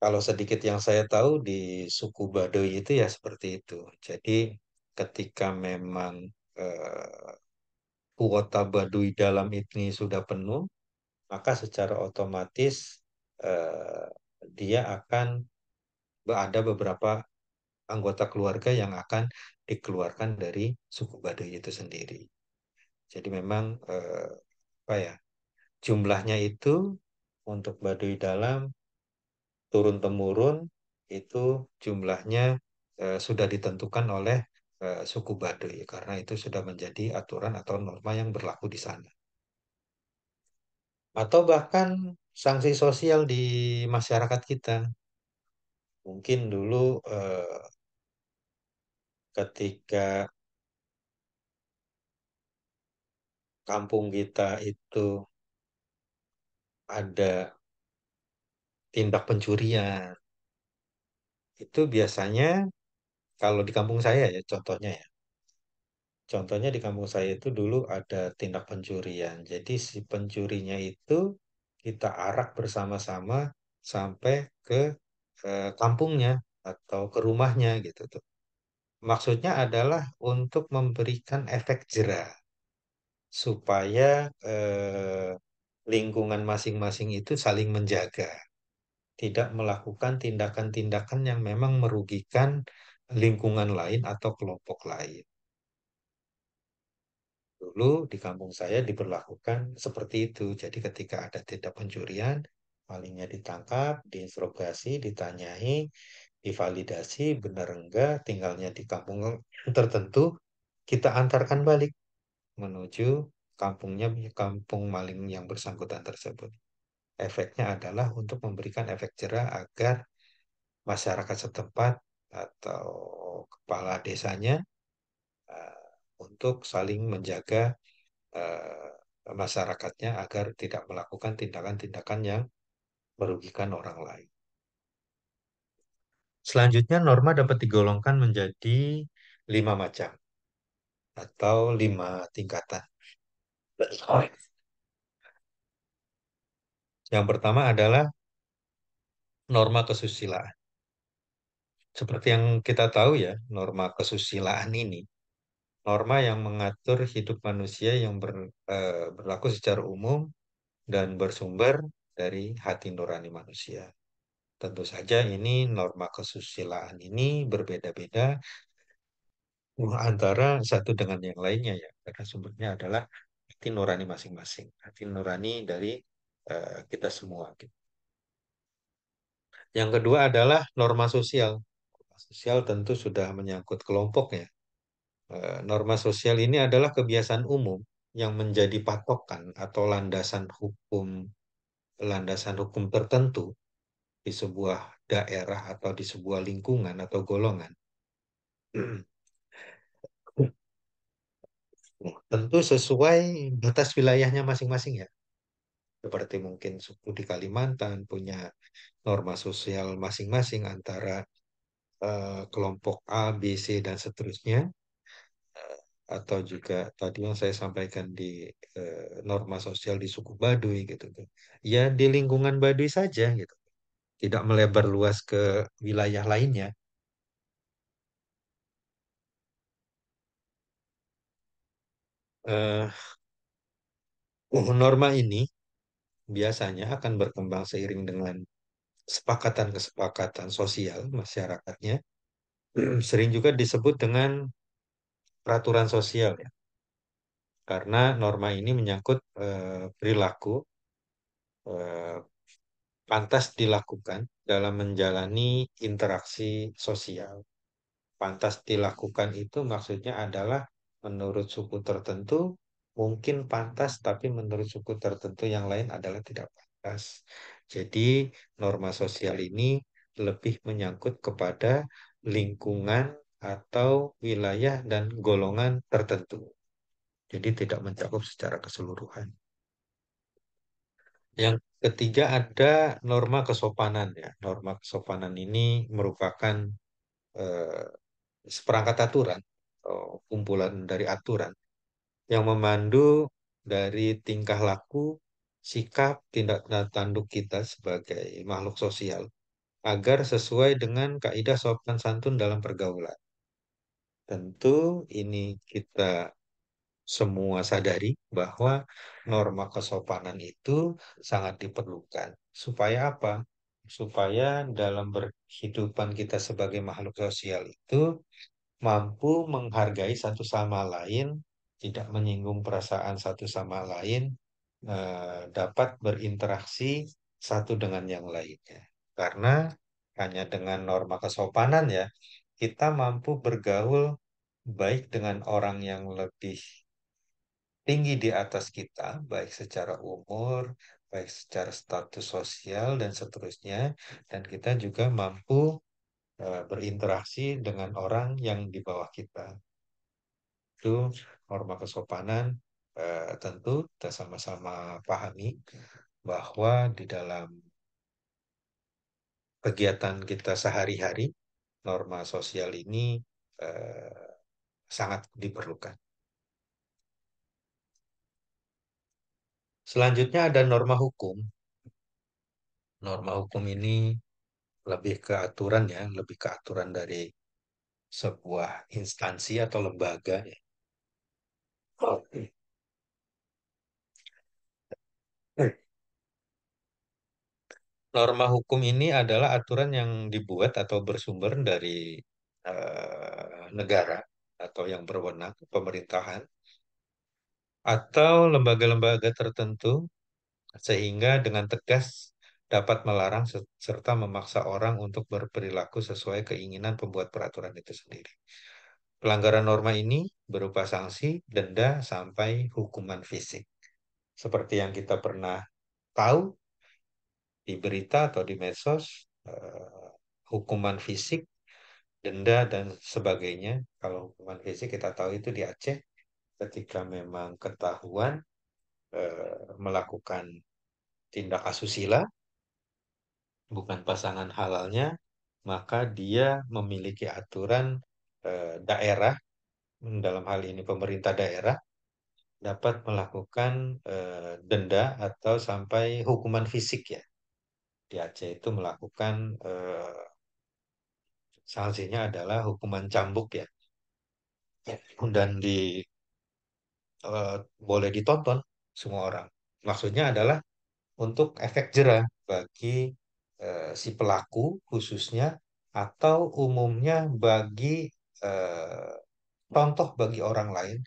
Kalau sedikit yang saya tahu di suku Baduy itu ya seperti itu. Jadi ketika memang eh, kuota Baduy dalam ini sudah penuh, maka secara otomatis eh, dia akan ada beberapa anggota keluarga yang akan dikeluarkan dari suku Baduy itu sendiri. Jadi memang eh, apa ya jumlahnya itu untuk Baduy dalam turun temurun itu jumlahnya eh, sudah ditentukan oleh eh, suku Baduy karena itu sudah menjadi aturan atau norma yang berlaku di sana. Atau bahkan sanksi sosial di masyarakat kita. Mungkin dulu eh, ketika kampung kita itu ada tindak pencurian. Itu biasanya kalau di kampung saya ya contohnya ya. Contohnya di kampung saya itu dulu ada tindak pencurian. Jadi si pencurinya itu kita arak bersama-sama sampai ke, ke eh, kampungnya atau ke rumahnya gitu tuh. Maksudnya adalah untuk memberikan efek jerah supaya eh, lingkungan masing-masing itu saling menjaga. Tidak melakukan tindakan-tindakan yang memang merugikan lingkungan lain atau kelompok lain. Dulu di kampung saya diberlakukan seperti itu. Jadi ketika ada tindak pencurian, malingnya ditangkap, diinterogasi, ditanyai, divalidasi, benar enggak, tinggalnya di kampung tertentu, kita antarkan balik menuju kampungnya eh, kampung maling yang bersangkutan tersebut. Efeknya adalah untuk memberikan efek jerah agar masyarakat setempat atau kepala desanya uh, untuk saling menjaga uh, masyarakatnya agar tidak melakukan tindakan-tindakan yang merugikan orang lain. Selanjutnya, norma dapat digolongkan menjadi lima macam atau lima tingkatan. Yang pertama adalah norma kesusilaan. Seperti yang kita tahu ya, norma kesusilaan ini norma yang mengatur hidup manusia yang ber, eh, berlaku secara umum dan bersumber dari hati nurani manusia. Tentu saja ini norma kesusilaan ini berbeda-beda antara satu dengan yang lainnya ya, karena sumbernya adalah hati nurani masing-masing, hati nurani dari uh, kita semua. Gitu. Yang kedua adalah norma sosial. Norma sosial tentu sudah menyangkut kelompoknya. Eh, norma sosial ini adalah kebiasaan umum yang menjadi patokan atau landasan hukum landasan hukum tertentu di sebuah daerah atau di sebuah lingkungan atau golongan. Tentu sesuai batas wilayahnya masing-masing ya. Seperti mungkin suku di Kalimantan punya norma sosial masing-masing antara uh, kelompok A, B, C, dan seterusnya. Uh, atau juga tadi yang saya sampaikan di uh, norma sosial di suku Baduy gitu. Kan. Ya di lingkungan Baduy saja gitu. Tidak melebar luas ke wilayah lainnya Eh, uh, norma ini biasanya akan berkembang seiring dengan sepakatan-kesepakatan sosial masyarakatnya. Sering juga disebut dengan peraturan sosial ya. Karena norma ini menyangkut uh, perilaku uh, pantas dilakukan dalam menjalani interaksi sosial. Pantas dilakukan itu maksudnya adalah menurut suku tertentu mungkin pantas, tapi menurut suku tertentu yang lain adalah tidak pantas. Jadi, norma sosial ini lebih menyangkut kepada lingkungan atau wilayah dan golongan tertentu. Jadi, tidak mencakup secara keseluruhan. Yang ketiga ada norma kesopanan ya. Norma kesopanan ini merupakan eh, seperangkat aturan atau kumpulan dari aturan yang memandu dari tingkah laku, sikap, tindak tanduk kita sebagai makhluk sosial agar sesuai dengan kaidah sopan santun dalam pergaulan. Tentu ini kita semua sadari bahwa norma kesopanan itu sangat diperlukan. Supaya apa? Supaya dalam berhidupan kita sebagai makhluk sosial itu mampu menghargai satu sama lain, tidak menyinggung perasaan satu sama lain, eh, dapat berinteraksi satu dengan yang lainnya. Karena hanya dengan norma kesopanan ya, kita mampu bergaul baik dengan orang yang lebih tinggi di atas kita, baik secara umur, baik secara status sosial, dan seterusnya. Dan kita juga mampu Eh, berinteraksi dengan orang yang di bawah kita. Itu norma kesopanan eh, tentu kita sama-sama pahami bahwa di dalam kegiatan kita sehari-hari norma sosial ini eh, sangat diperlukan. Selanjutnya ada norma hukum. Norma hukum ini lebih ke aturan ya, lebih ke aturan dari sebuah instansi atau lembaga ya. Hmm. Norma hukum ini adalah aturan yang dibuat atau bersumber dari uh, negara atau yang berwenang pemerintahan atau lembaga-lembaga tertentu sehingga dengan tegas dapat melarang serta memaksa orang untuk berperilaku sesuai keinginan pembuat peraturan itu sendiri. Pelanggaran norma ini berupa sanksi, denda, sampai hukuman fisik. Seperti yang kita pernah tahu di berita atau di medsos, eh, hukuman fisik, denda, dan sebagainya. Kalau hukuman fisik kita tahu itu di Aceh, ketika memang ketahuan eh, melakukan tindak asusila, bukan pasangan halalnya, maka dia memiliki aturan eh, daerah, dalam hal ini pemerintah daerah, dapat melakukan eh, denda atau sampai hukuman fisik ya. Di Aceh itu melakukan eh, sanksinya adalah hukuman cambuk ya. Dan di eh, boleh ditonton semua orang. Maksudnya adalah untuk efek jerah bagi Eh, si pelaku khususnya atau umumnya bagi eh, contoh bagi orang lain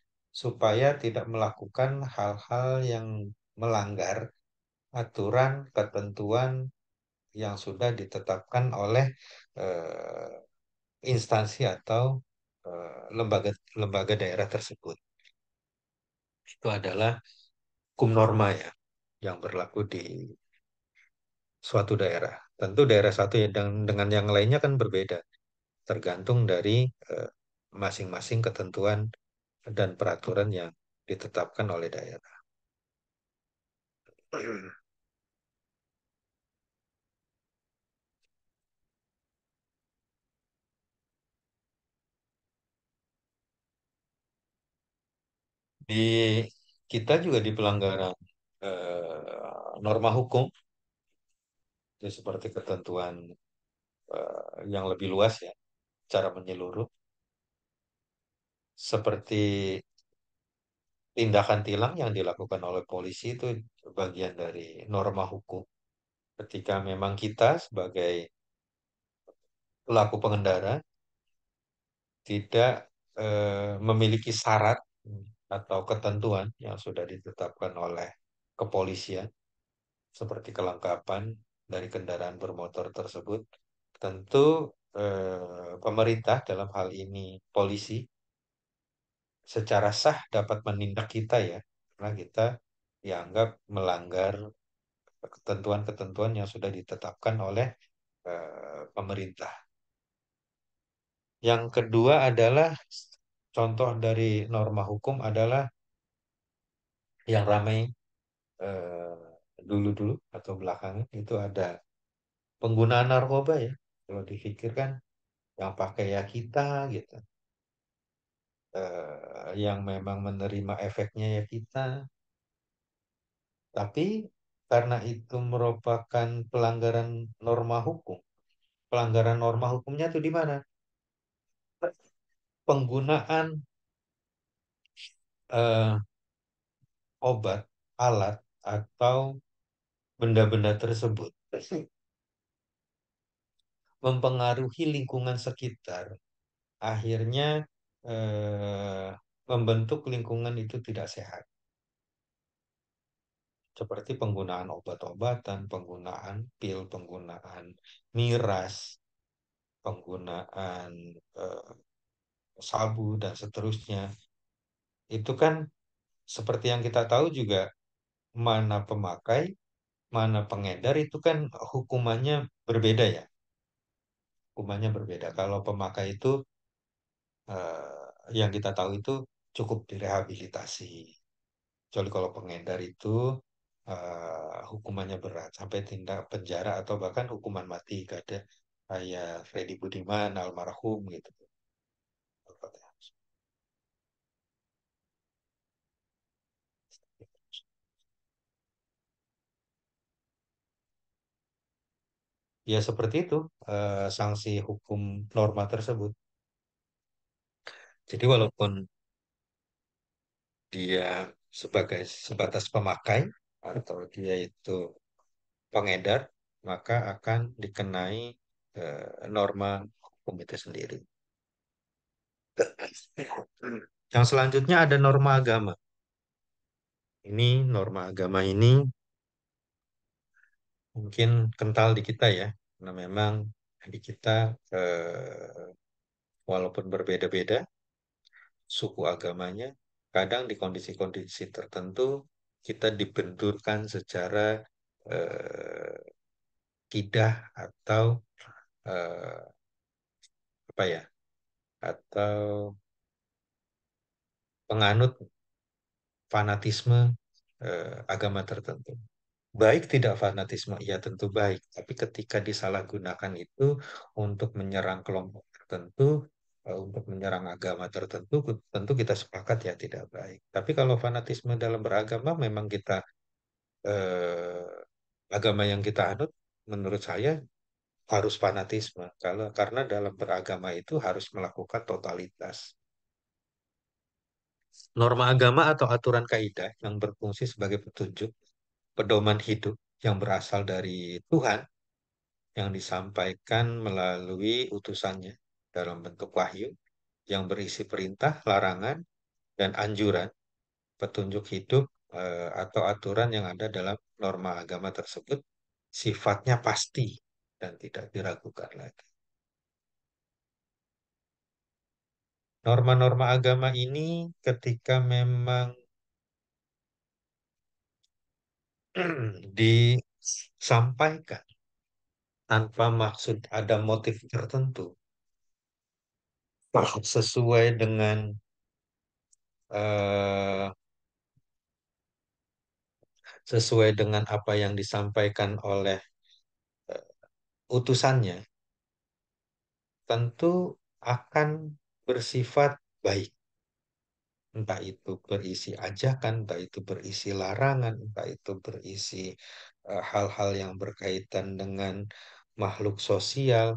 supaya tidak melakukan hal-hal yang melanggar aturan ketentuan yang sudah ditetapkan oleh eh, instansi atau lembaga eh, lembaga lembaga daerah tersebut itu adalah hukum norma ya yang berlaku di suatu daerah tentu daerah satu dengan, yang lainnya kan berbeda, tergantung dari eh, masing-masing ketentuan dan peraturan yang ditetapkan oleh daerah. Di kita juga di pelanggaran eh, norma hukum ya seperti ketentuan uh, yang lebih luas ya, cara menyeluruh. Seperti tindakan tilang yang dilakukan oleh polisi itu bagian dari norma hukum. Ketika memang kita sebagai pelaku pengendara tidak eh, memiliki syarat atau ketentuan yang sudah ditetapkan oleh kepolisian seperti kelengkapan dari kendaraan bermotor tersebut, tentu eh, pemerintah dalam hal ini polisi secara sah dapat menindak kita ya, karena kita dianggap melanggar ketentuan-ketentuan yang sudah ditetapkan oleh eh, pemerintah. Yang kedua adalah contoh dari norma hukum adalah yang ramai eh, dulu-dulu atau belakangan itu ada penggunaan narkoba ya. Kalau dipikirkan yang pakai ya kita gitu. E, yang memang menerima efeknya ya kita. Tapi karena itu merupakan pelanggaran norma hukum. Pelanggaran norma hukumnya itu di mana? Penggunaan e, obat, alat, atau benda-benda tersebut mempengaruhi lingkungan sekitar. Akhirnya eh, membentuk lingkungan itu tidak sehat. Seperti penggunaan obat-obatan, penggunaan pil, penggunaan miras, penggunaan eh, sabu, dan seterusnya. Itu kan seperti yang kita tahu juga mana pemakai, mana pengedar itu kan hukumannya berbeda ya. Hukumannya berbeda. Kalau pemakai itu eh, yang kita tahu itu cukup direhabilitasi. Kecuali kalau pengedar itu eh, hukumannya berat sampai tindak penjara atau bahkan hukuman mati. Ada kayak Freddy Budiman almarhum gitu. ya seperti itu eh, sanksi hukum norma tersebut. Jadi walaupun dia sebagai sebatas pemakai atau dia itu pengedar, maka akan dikenai eh, norma hukum itu sendiri. Yang selanjutnya ada norma agama. Ini norma agama ini mungkin kental di kita ya karena memang di kita eh, walaupun berbeda-beda suku agamanya kadang di kondisi-kondisi tertentu kita dibenturkan secara eh, kidah atau eh, apa ya atau penganut fanatisme eh, agama tertentu Baik tidak fanatisme? Ya tentu baik. Tapi ketika disalahgunakan itu untuk menyerang kelompok tertentu, e, untuk menyerang agama tertentu, tentu kita sepakat ya tidak baik. Tapi kalau fanatisme dalam beragama memang kita eh, agama yang kita anut, menurut saya harus fanatisme. Kalau karena dalam beragama itu harus melakukan totalitas norma agama atau aturan kaidah yang berfungsi sebagai petunjuk pedoman hidup yang berasal dari Tuhan yang disampaikan melalui utusannya dalam bentuk wahyu yang berisi perintah, larangan, dan anjuran petunjuk hidup eh, atau aturan yang ada dalam norma agama tersebut sifatnya pasti dan tidak diragukan lagi. Norma-norma agama ini ketika memang disampaikan tanpa maksud ada motif tertentu sesuai dengan uh, sesuai dengan apa yang disampaikan oleh uh, utusannya tentu akan bersifat baik entah itu berisi ajakan, entah itu berisi larangan, entah itu berisi eh, hal-hal uh, yang berkaitan dengan makhluk sosial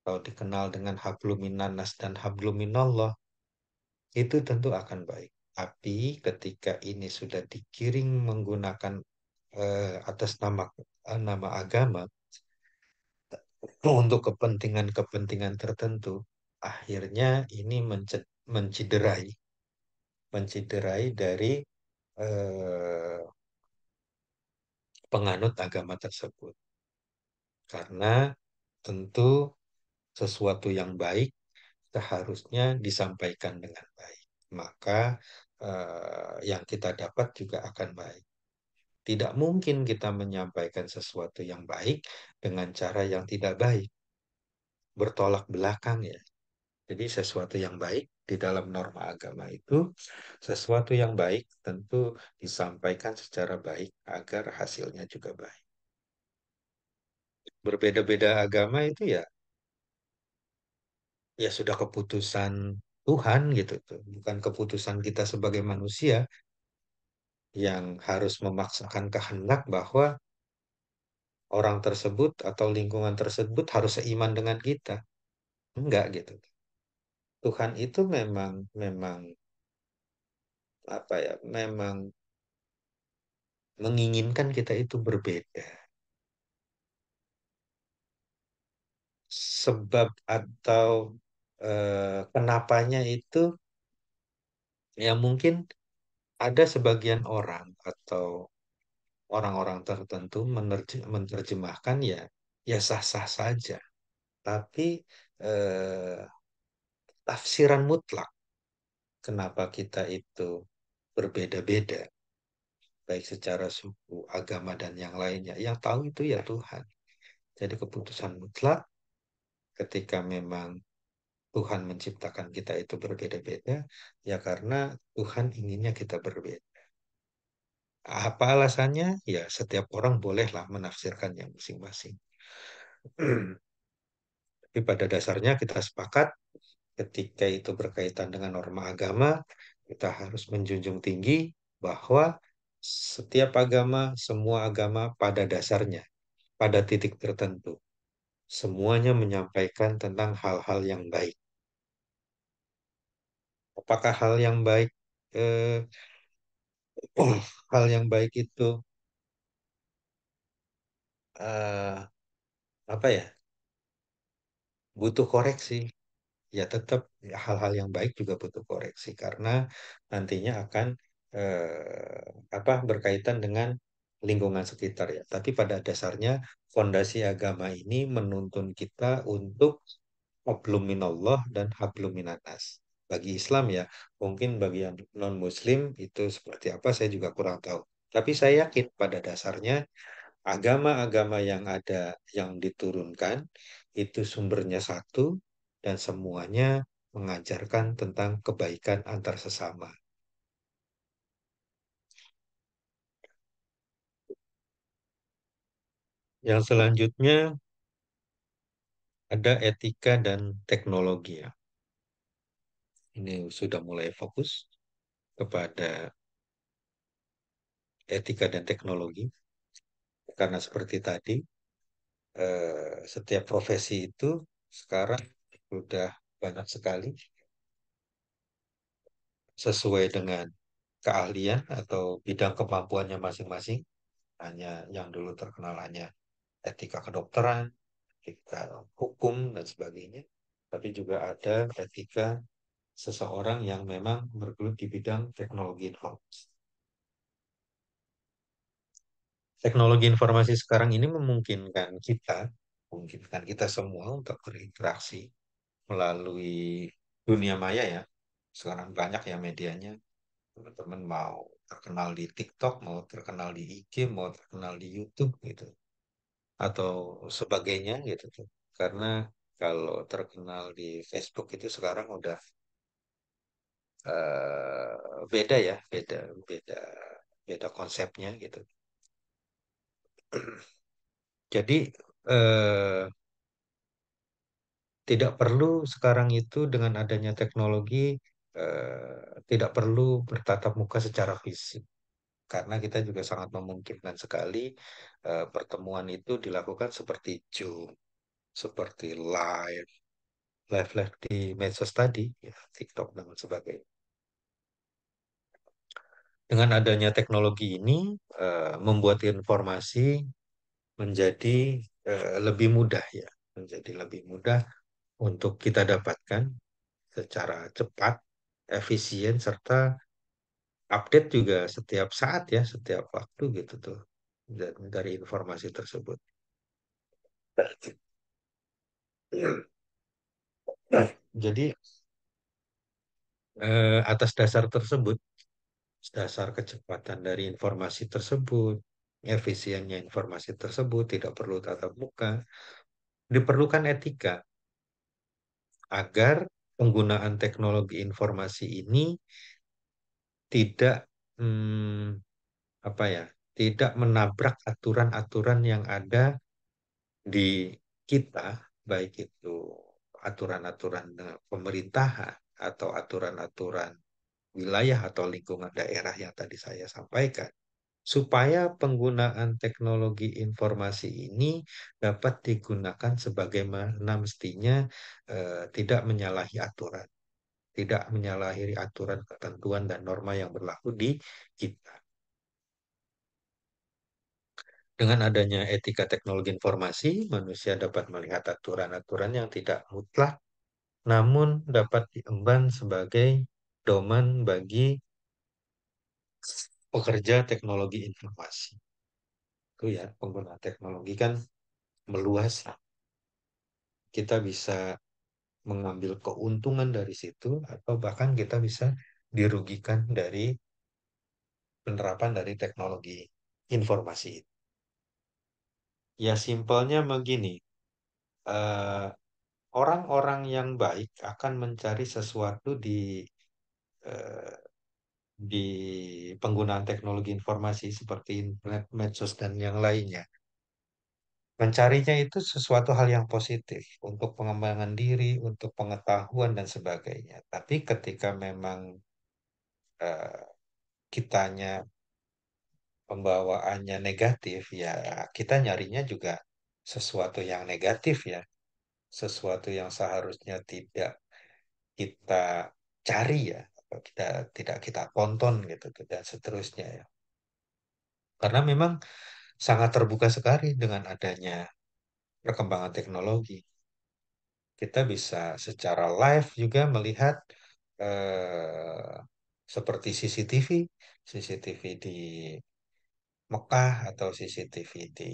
atau dikenal dengan habluminanas dan habluminallah itu tentu akan baik. Tapi ketika ini sudah dikiring menggunakan uh, atas nama uh, nama agama untuk kepentingan-kepentingan tertentu, akhirnya ini menciderai menciderai dari eh, penganut agama tersebut. Karena tentu sesuatu yang baik seharusnya disampaikan dengan baik. Maka eh, yang kita dapat juga akan baik. Tidak mungkin kita menyampaikan sesuatu yang baik dengan cara yang tidak baik. Bertolak belakang ya. Jadi sesuatu yang baik di dalam norma agama itu, sesuatu yang baik tentu disampaikan secara baik agar hasilnya juga baik. Berbeda-beda agama itu ya, ya sudah keputusan Tuhan gitu tuh, bukan keputusan kita sebagai manusia yang harus memaksakan kehendak bahwa orang tersebut atau lingkungan tersebut harus seiman dengan kita. Enggak gitu. Tuhan itu memang memang apa ya memang menginginkan kita itu berbeda. Sebab atau eh, kenapanya itu ya mungkin ada sebagian orang atau orang-orang tertentu menerjemahkan ya ya sah-sah saja. Tapi eh, tafsiran mutlak kenapa kita itu berbeda-beda baik secara suku, agama dan yang lainnya. Yang tahu itu ya Tuhan. Jadi keputusan mutlak ketika memang Tuhan menciptakan kita itu berbeda-beda ya karena Tuhan inginnya kita berbeda. Apa alasannya? Ya setiap orang bolehlah menafsirkan yang masing-masing. Tapi pada dasarnya kita sepakat ketika itu berkaitan dengan norma agama, kita harus menjunjung tinggi bahwa setiap agama, semua agama pada dasarnya, pada titik tertentu, semuanya menyampaikan tentang hal-hal yang baik. Apakah hal yang baik eh, oh, hal yang baik itu eh, apa ya butuh koreksi ya tetap hal-hal yang baik juga butuh koreksi karena nantinya akan eh, apa berkaitan dengan lingkungan sekitar ya. Tapi pada dasarnya fondasi agama ini menuntun kita untuk hablum minallah dan hablum Bagi Islam ya, mungkin bagi yang non muslim itu seperti apa saya juga kurang tahu. Tapi saya yakin pada dasarnya agama-agama yang ada yang diturunkan itu sumbernya satu, dan semuanya mengajarkan tentang kebaikan antar sesama. Yang selanjutnya ada etika dan teknologi. Ini sudah mulai fokus kepada etika dan teknologi. Karena seperti tadi, eh, setiap profesi itu sekarang sudah banyak sekali sesuai dengan keahlian atau bidang kemampuannya masing-masing. Hanya yang dulu terkenal hanya etika kedokteran, etika hukum, dan sebagainya. Tapi juga ada etika seseorang yang memang bergelut di bidang teknologi informasi. Teknologi informasi sekarang ini memungkinkan kita, memungkinkan kita semua untuk berinteraksi melalui dunia maya ya. Sekarang banyak ya medianya. Teman-teman mau terkenal di TikTok, mau terkenal di IG, mau terkenal di YouTube gitu. Atau sebagainya gitu tuh. Karena kalau terkenal di Facebook itu sekarang udah uh, beda ya, beda beda beda konsepnya gitu. Jadi eh, tidak perlu sekarang itu dengan adanya teknologi eh, tidak perlu bertatap muka secara fisik karena kita juga sangat memungkinkan sekali eh, pertemuan itu dilakukan seperti Zoom, seperti live, live live di medsos tadi, ya, TikTok dan sebagainya. Dengan adanya teknologi ini eh, membuat informasi menjadi lebih mudah ya, menjadi lebih mudah untuk kita dapatkan secara cepat, efisien, serta update juga setiap saat ya, setiap waktu gitu tuh dari informasi tersebut. Jadi eh, atas dasar tersebut, dasar kecepatan dari informasi tersebut, efisiennya informasi tersebut, tidak perlu tatap muka, diperlukan etika agar penggunaan teknologi informasi ini tidak hmm, apa ya tidak menabrak aturan-aturan yang ada di kita baik itu aturan-aturan eh, pemerintahan atau aturan-aturan wilayah atau lingkungan daerah yang tadi saya sampaikan supaya penggunaan teknologi informasi ini dapat digunakan sebagaimana mestinya eh, tidak menyalahi aturan, tidak menyalahi aturan ketentuan dan norma yang berlaku di kita. Dengan adanya etika teknologi informasi, manusia dapat melihat aturan-aturan yang tidak mutlak, namun dapat diemban sebagai doman bagi pekerja teknologi informasi. Itu ya, pengguna teknologi kan meluas. Ya. Kita bisa mengambil keuntungan dari situ atau bahkan kita bisa dirugikan dari penerapan dari teknologi informasi. Ya simpelnya begini, eh, orang-orang uh, yang baik akan mencari sesuatu di uh, di penggunaan teknologi informasi seperti internet, medsos, dan yang lainnya. Mencarinya itu sesuatu hal yang positif untuk pengembangan diri, untuk pengetahuan, dan sebagainya. Tapi ketika memang uh, kitanya pembawaannya negatif, ya kita nyarinya juga sesuatu yang negatif ya. Sesuatu yang seharusnya tidak kita cari ya kita tidak kita tonton gitu dan seterusnya ya. Karena memang sangat terbuka sekali dengan adanya perkembangan teknologi. Kita bisa secara live juga melihat eh, seperti CCTV, CCTV di Mekah atau CCTV di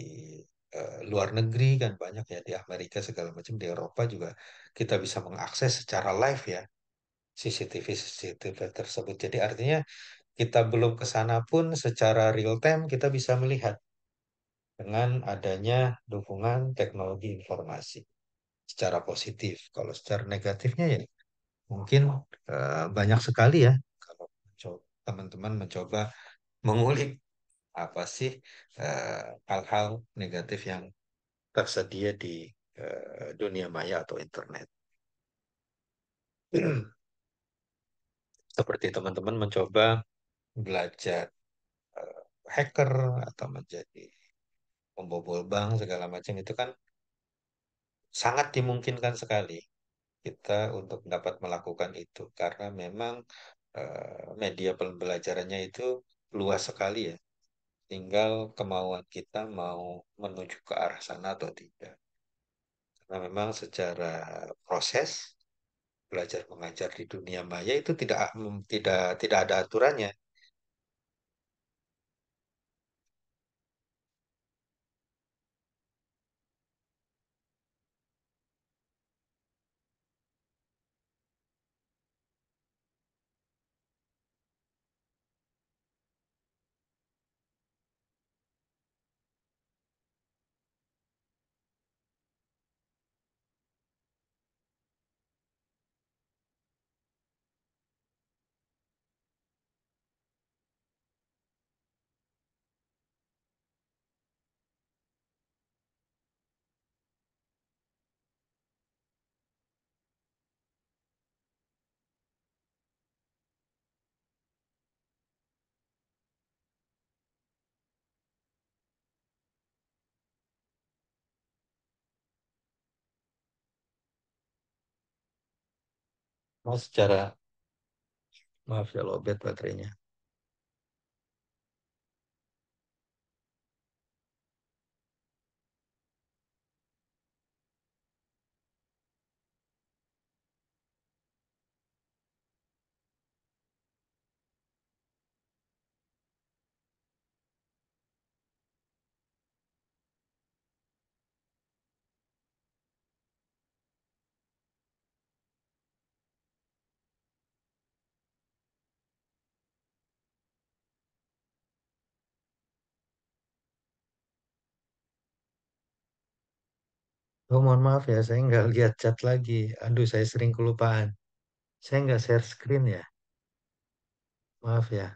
eh, luar negeri kan banyak ya di Amerika segala macam di Eropa juga kita bisa mengakses secara live ya CCTV CCTV tersebut. Jadi artinya kita belum ke sana pun secara real time kita bisa melihat dengan adanya dukungan teknologi informasi secara positif. Kalau secara negatifnya ya mungkin uh, banyak sekali ya kalau teman-teman mencoba mengulik apa sih eh, hal-hal uh, negatif yang tersedia di uh, dunia maya atau internet. seperti teman-teman mencoba belajar uh, hacker atau menjadi pembobol bank segala macam itu kan sangat dimungkinkan sekali kita untuk dapat melakukan itu karena memang uh, media pembelajarannya itu luas sekali ya tinggal kemauan kita mau menuju ke arah sana atau tidak. Karena memang secara proses belajar mengajar di dunia maya itu tidak tidak tidak ada aturannya mau oh, secara maaf ya lobet baterainya Oh, mohon maaf ya, saya nggak lihat chat lagi. Aduh, saya sering kelupaan. Saya nggak share screen ya. Maaf ya.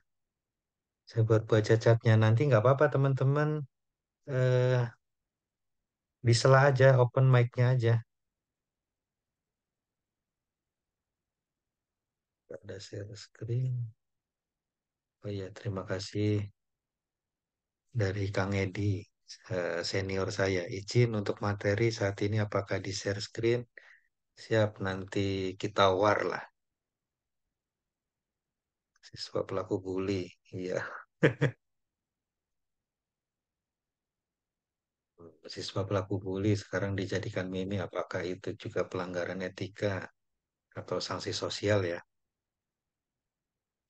Saya buat baca chatnya. Nanti nggak apa-apa teman-teman. Eh, lah aja, open mic-nya aja. Nggak ada share screen. Oh iya, terima kasih dari Kang Edi. Eh, senior saya. Izin untuk materi saat ini apakah di share screen? Siap, nanti kita war lah. Siswa pelaku bully, iya. Siswa pelaku bully sekarang dijadikan meme, apakah itu juga pelanggaran etika atau sanksi sosial ya?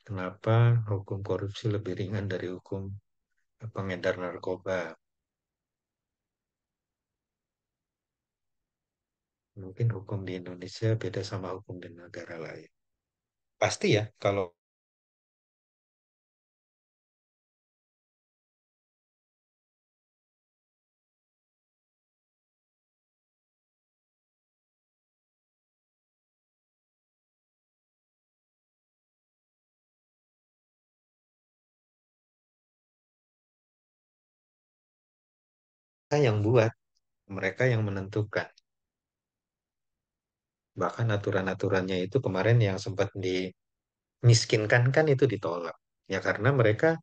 Kenapa hukum korupsi lebih ringan dari hukum pengedar narkoba? mungkin hukum di Indonesia beda sama hukum di negara lain. Pasti ya, kalau yang buat, mereka yang menentukan bahkan aturan-aturannya itu kemarin yang sempat dimiskinkan kan itu ditolak ya karena mereka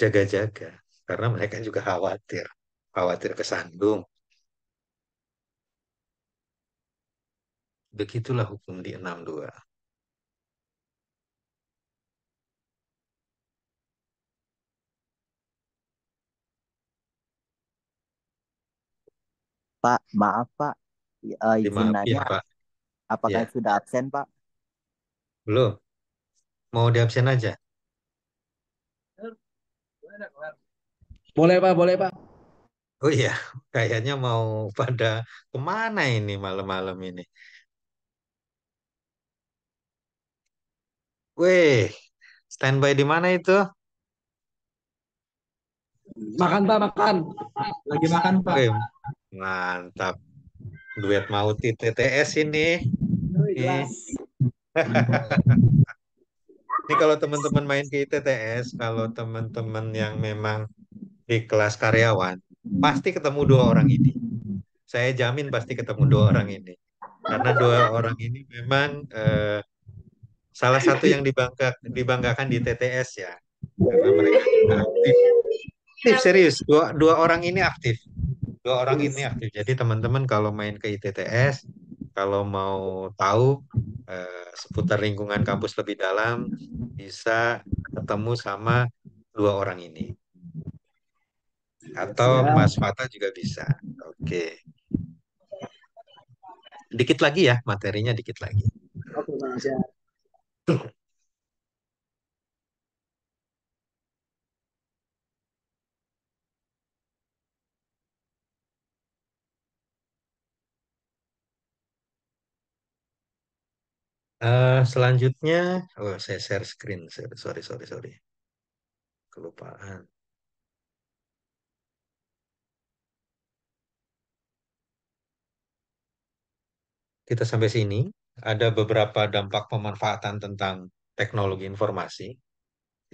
jaga-jaga karena mereka juga khawatir khawatir kesandung begitulah hukum di 62 Pak, maaf Pak, uh, izin nanya. Pak. Apakah Ya, sudah absen, Pak? belum. Mau diabsen aja. Boleh Pak, boleh Pak. Oh iya, kayaknya mau pada kemana ini malam-malam ini? Weh, standby di mana itu? Makan Pak, makan. Lagi makan Pak. mantap duet di TTS ini. Oh, ini kalau teman-teman main di TTS, kalau teman-teman yang memang di kelas karyawan, pasti ketemu dua orang ini. Saya jamin pasti ketemu dua orang ini. Karena dua orang ini memang eh, salah satu yang dibangga, dibanggakan di TTS ya. Karena mereka aktif. aktif serius, dua, dua orang ini aktif dua orang ini aktif. Jadi teman-teman kalau main ke ITTS, kalau mau tahu eh, seputar lingkungan kampus lebih dalam, bisa ketemu sama dua orang ini. Atau ya. Mas Fata juga bisa. Oke. Dikit lagi ya materinya, dikit lagi. Oke, Mas. Ya. Uh, selanjutnya oh, saya share screen, sorry sorry sorry. Kelupaan. Kita sampai sini. Ada beberapa dampak pemanfaatan tentang teknologi informasi.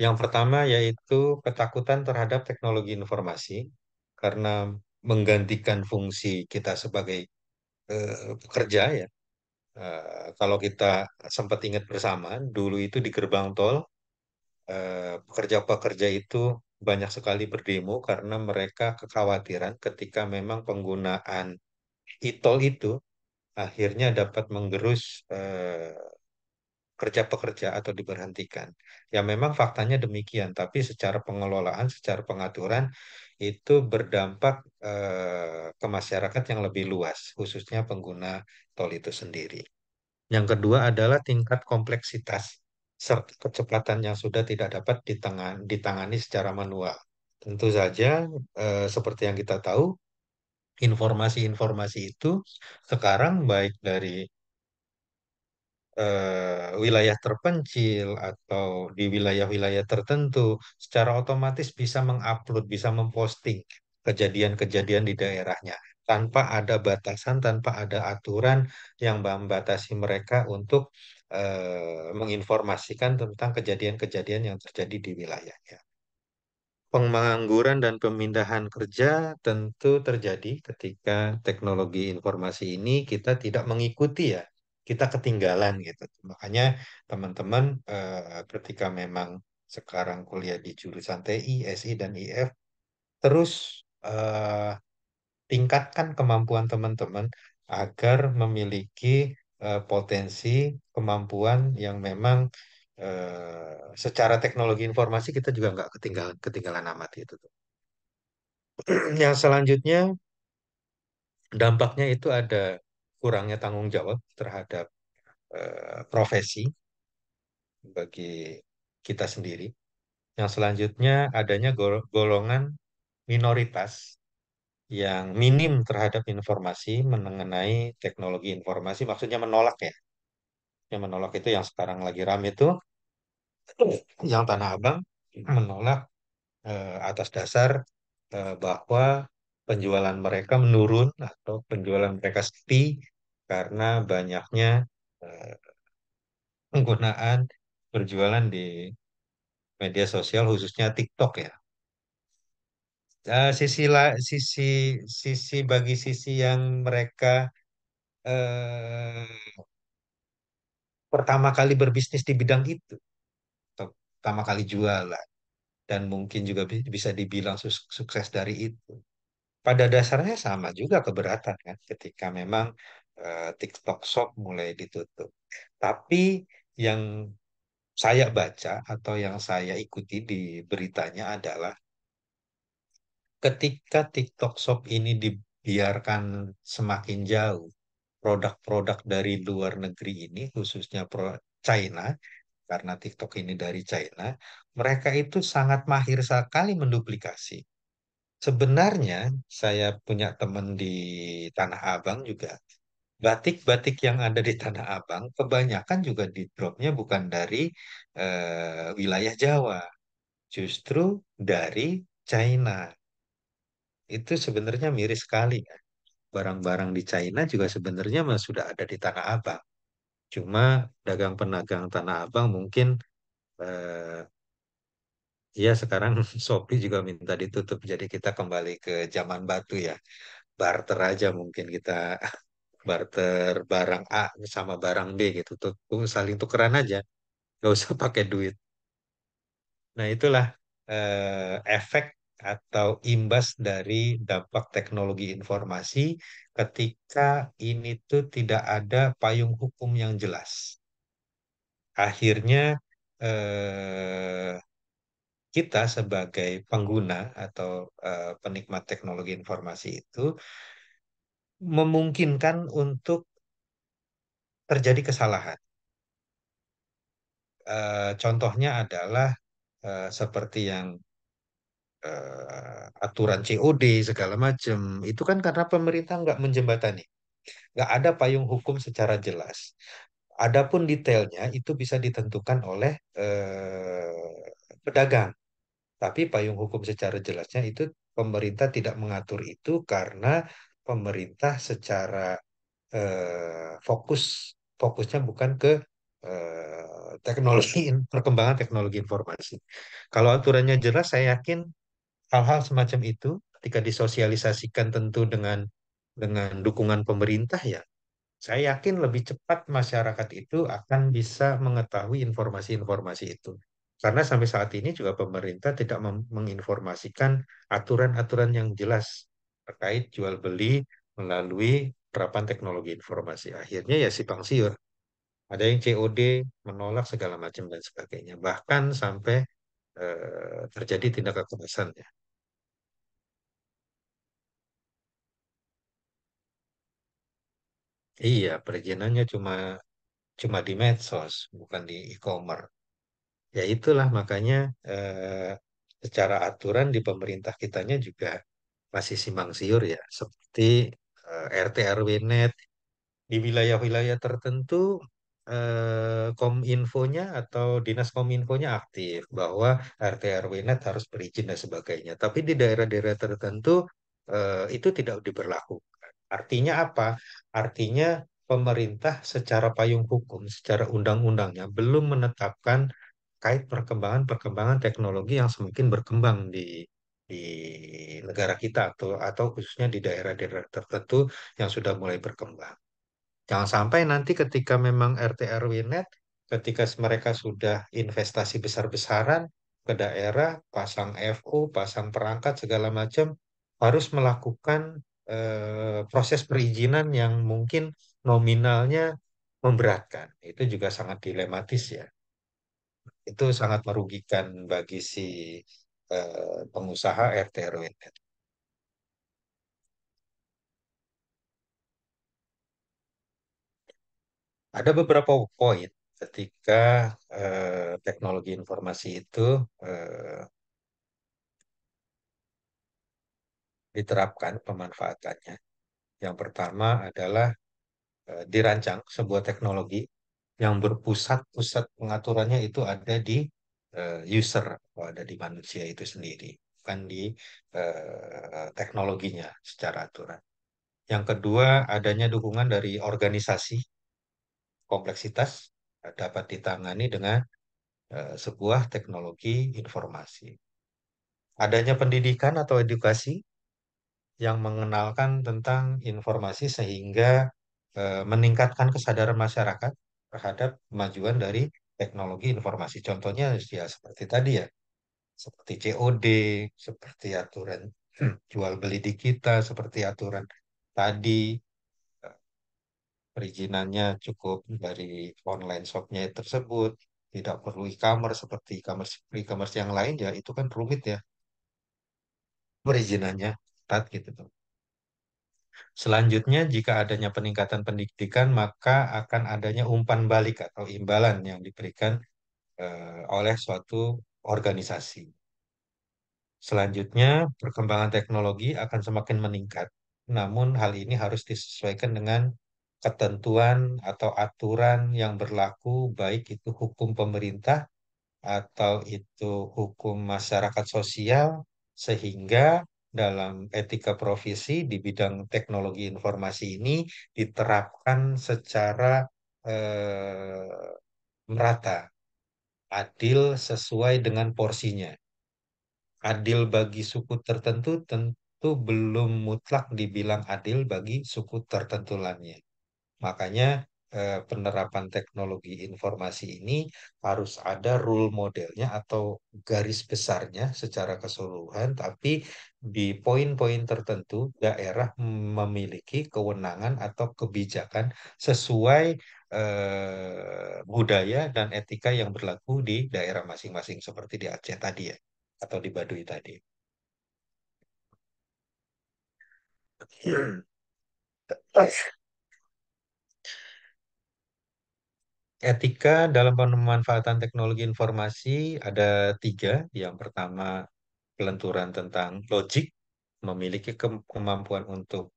Yang pertama yaitu ketakutan terhadap teknologi informasi karena menggantikan fungsi kita sebagai, uh, pekerja ya. Eh, kalau kita sempat ingat bersama, dulu itu di gerbang tol eh, pekerja-pekerja uh, itu banyak sekali berdemo karena mereka kekhawatiran ketika memang penggunaan e-tol itu akhirnya dapat menggerus eh, kerja pekerja atau diberhentikan. Ya memang faktanya demikian, tapi secara pengelolaan, secara pengaturan itu berdampak uh, ke masyarakat yang lebih luas, khususnya pengguna tol itu sendiri. Yang kedua adalah tingkat kompleksitas serta kecepatan yang sudah tidak dapat ditangani secara manual. Tentu saja, eh, seperti yang kita tahu, informasi-informasi itu sekarang baik dari eh, wilayah terpencil atau di wilayah-wilayah tertentu secara otomatis bisa mengupload, bisa memposting kejadian-kejadian di daerahnya tanpa ada batasan, tanpa ada aturan yang membatasi mereka untuk eh, menginformasikan tentang kejadian-kejadian yang terjadi di wilayahnya. Pengangguran dan pemindahan kerja tentu terjadi ketika teknologi informasi ini kita tidak mengikuti ya kita ketinggalan gitu. Makanya teman-teman eh, ketika memang sekarang kuliah di jurusan TI, SI dan IF terus eh, tingkatkan kemampuan teman-teman agar memiliki eh, potensi kemampuan yang memang eh, secara teknologi informasi kita juga nggak ketinggalan ketinggalan amat itu. yang selanjutnya dampaknya itu ada kurangnya tanggung jawab terhadap uh, profesi bagi kita sendiri. Yang selanjutnya adanya golongan minoritas yang minim terhadap informasi mengenai teknologi informasi, maksudnya menolak ya. Yang menolak itu yang sekarang lagi ramai itu, yang Tanah Abang menolak eh, atas dasar eh, bahwa penjualan mereka menurun atau penjualan mereka sepi karena banyaknya eh, penggunaan berjualan di media sosial khususnya TikTok ya. Eh, sisi la, sisi sisi bagi sisi yang mereka eh, pertama kali berbisnis di bidang itu, atau pertama kali jualan dan mungkin juga bisa dibilang sukses dari itu. Pada dasarnya sama juga keberatan kan ketika memang Eh, TikTok Shop mulai ditutup. Tapi yang saya baca atau yang saya ikuti di beritanya adalah ketika TikTok Shop ini dibiarkan semakin jauh, produk-produk dari luar negeri ini khususnya China karena TikTok ini dari China, mereka itu sangat mahir sekali menduplikasi. Sebenarnya saya punya teman di Tanah Abang juga batik-batik yang ada di Tanah Abang kebanyakan juga di dropnya bukan dari uh, wilayah Jawa, justru dari China. Itu sebenarnya miris sekali ya. Barang-barang di China juga sebenarnya sudah ada di Tanah Abang. Cuma dagang-penagang Tanah Abang mungkin eh, ya sekarang Shopee juga minta ditutup. Jadi kita kembali ke zaman batu ya. Barter aja mungkin kita barter barang A sama barang B gitu tuh oh, saling tukeran aja nggak usah pakai duit nah itulah eh, efek atau imbas dari dampak teknologi informasi ketika ini tuh tidak ada payung hukum yang jelas akhirnya eh, kita sebagai pengguna atau eh, penikmat teknologi informasi itu memungkinkan untuk terjadi kesalahan. E, contohnya adalah e, seperti yang e, aturan COD segala macam itu kan karena pemerintah nggak menjembatani, nggak ada payung hukum secara jelas. Adapun detailnya itu bisa ditentukan oleh e, pedagang. Tapi payung hukum secara jelasnya itu pemerintah tidak mengatur itu karena pemerintah secara eh, fokus fokusnya bukan ke eh, teknologi perkembangan teknologi informasi. Kalau aturannya jelas, saya yakin hal-hal semacam itu ketika disosialisasikan tentu dengan dengan dukungan pemerintah ya saya yakin lebih cepat masyarakat itu akan bisa mengetahui informasi-informasi itu. Karena sampai saat ini juga pemerintah tidak menginformasikan aturan-aturan yang jelas terkait jual beli melalui perapan teknologi informasi. Akhirnya ya si siur. Ada yang COD menolak segala macam dan sebagainya. Bahkan sampai eh, terjadi tindak kekerasan ya. Iya, perizinannya cuma cuma di medsos, bukan di e-commerce. Ya itulah makanya eh, secara aturan di pemerintah kitanya juga masih simpang siur ya, seperti uh, eh, RT RW net di wilayah-wilayah tertentu eh, kominfonya atau dinas kominfonya aktif bahwa RT RW net harus berizin dan sebagainya. Tapi di daerah-daerah tertentu eh, itu tidak diberlakukan. Artinya apa? Artinya pemerintah secara payung hukum, secara undang-undangnya belum menetapkan kait perkembangan-perkembangan teknologi yang semakin berkembang di di negara kita atau atau khususnya di daerah-daerah tertentu yang sudah mulai berkembang. Jangan sampai nanti ketika memang RT RW net ketika mereka sudah investasi besar-besaran ke daerah, pasang FO, pasang perangkat segala macam harus melakukan eh, proses perizinan yang mungkin nominalnya memberatkan. Itu juga sangat dilematis ya. Itu sangat merugikan bagi si Eh, pengusaha RT RW Ada beberapa poin ketika eh, teknologi informasi itu eh, diterapkan pemanfaatannya. Yang pertama adalah eh, dirancang sebuah teknologi yang berpusat-pusat pengaturannya itu ada di uh, user atau ada di manusia itu sendiri, bukan di uh, teknologinya secara aturan. Yang kedua, adanya dukungan dari organisasi. Kompleksitas dapat ditangani dengan uh, sebuah teknologi informasi. Adanya pendidikan atau edukasi yang mengenalkan tentang informasi sehingga e, meningkatkan kesadaran masyarakat terhadap kemajuan dari teknologi informasi. Contohnya ya seperti tadi ya, seperti COD, seperti aturan jual beli di kita, seperti aturan tadi perizinannya cukup dari online shopnya tersebut, tidak perlu e-commerce seperti e-commerce e-commerce yang lain ya itu kan rumit ya perizinannya ketat gitu tuh. Selanjutnya, jika adanya peningkatan pendidikan, maka akan adanya umpan balik atau imbalan yang diberikan eh, oleh suatu organisasi. Selanjutnya, perkembangan teknologi akan semakin meningkat. Namun, hal ini harus disesuaikan dengan ketentuan atau aturan yang berlaku, baik itu hukum pemerintah atau itu hukum masyarakat sosial, sehingga dalam etika profesi di bidang teknologi informasi ini diterapkan secara eh, merata, adil sesuai dengan porsinya. Adil bagi suku tertentu tentu belum mutlak dibilang adil bagi suku tertentu lainnya. Makanya eh, penerapan teknologi informasi ini harus ada rule modelnya atau garis besarnya secara keseluruhan, tapi di poin-poin tertentu daerah memiliki kewenangan atau kebijakan sesuai eh, budaya dan etika yang berlaku di daerah masing-masing seperti di Aceh tadi ya atau di Baduy tadi. Etika dalam pemanfaatan teknologi informasi ada tiga. Yang pertama pelenturan tentang logik, memiliki kemampuan untuk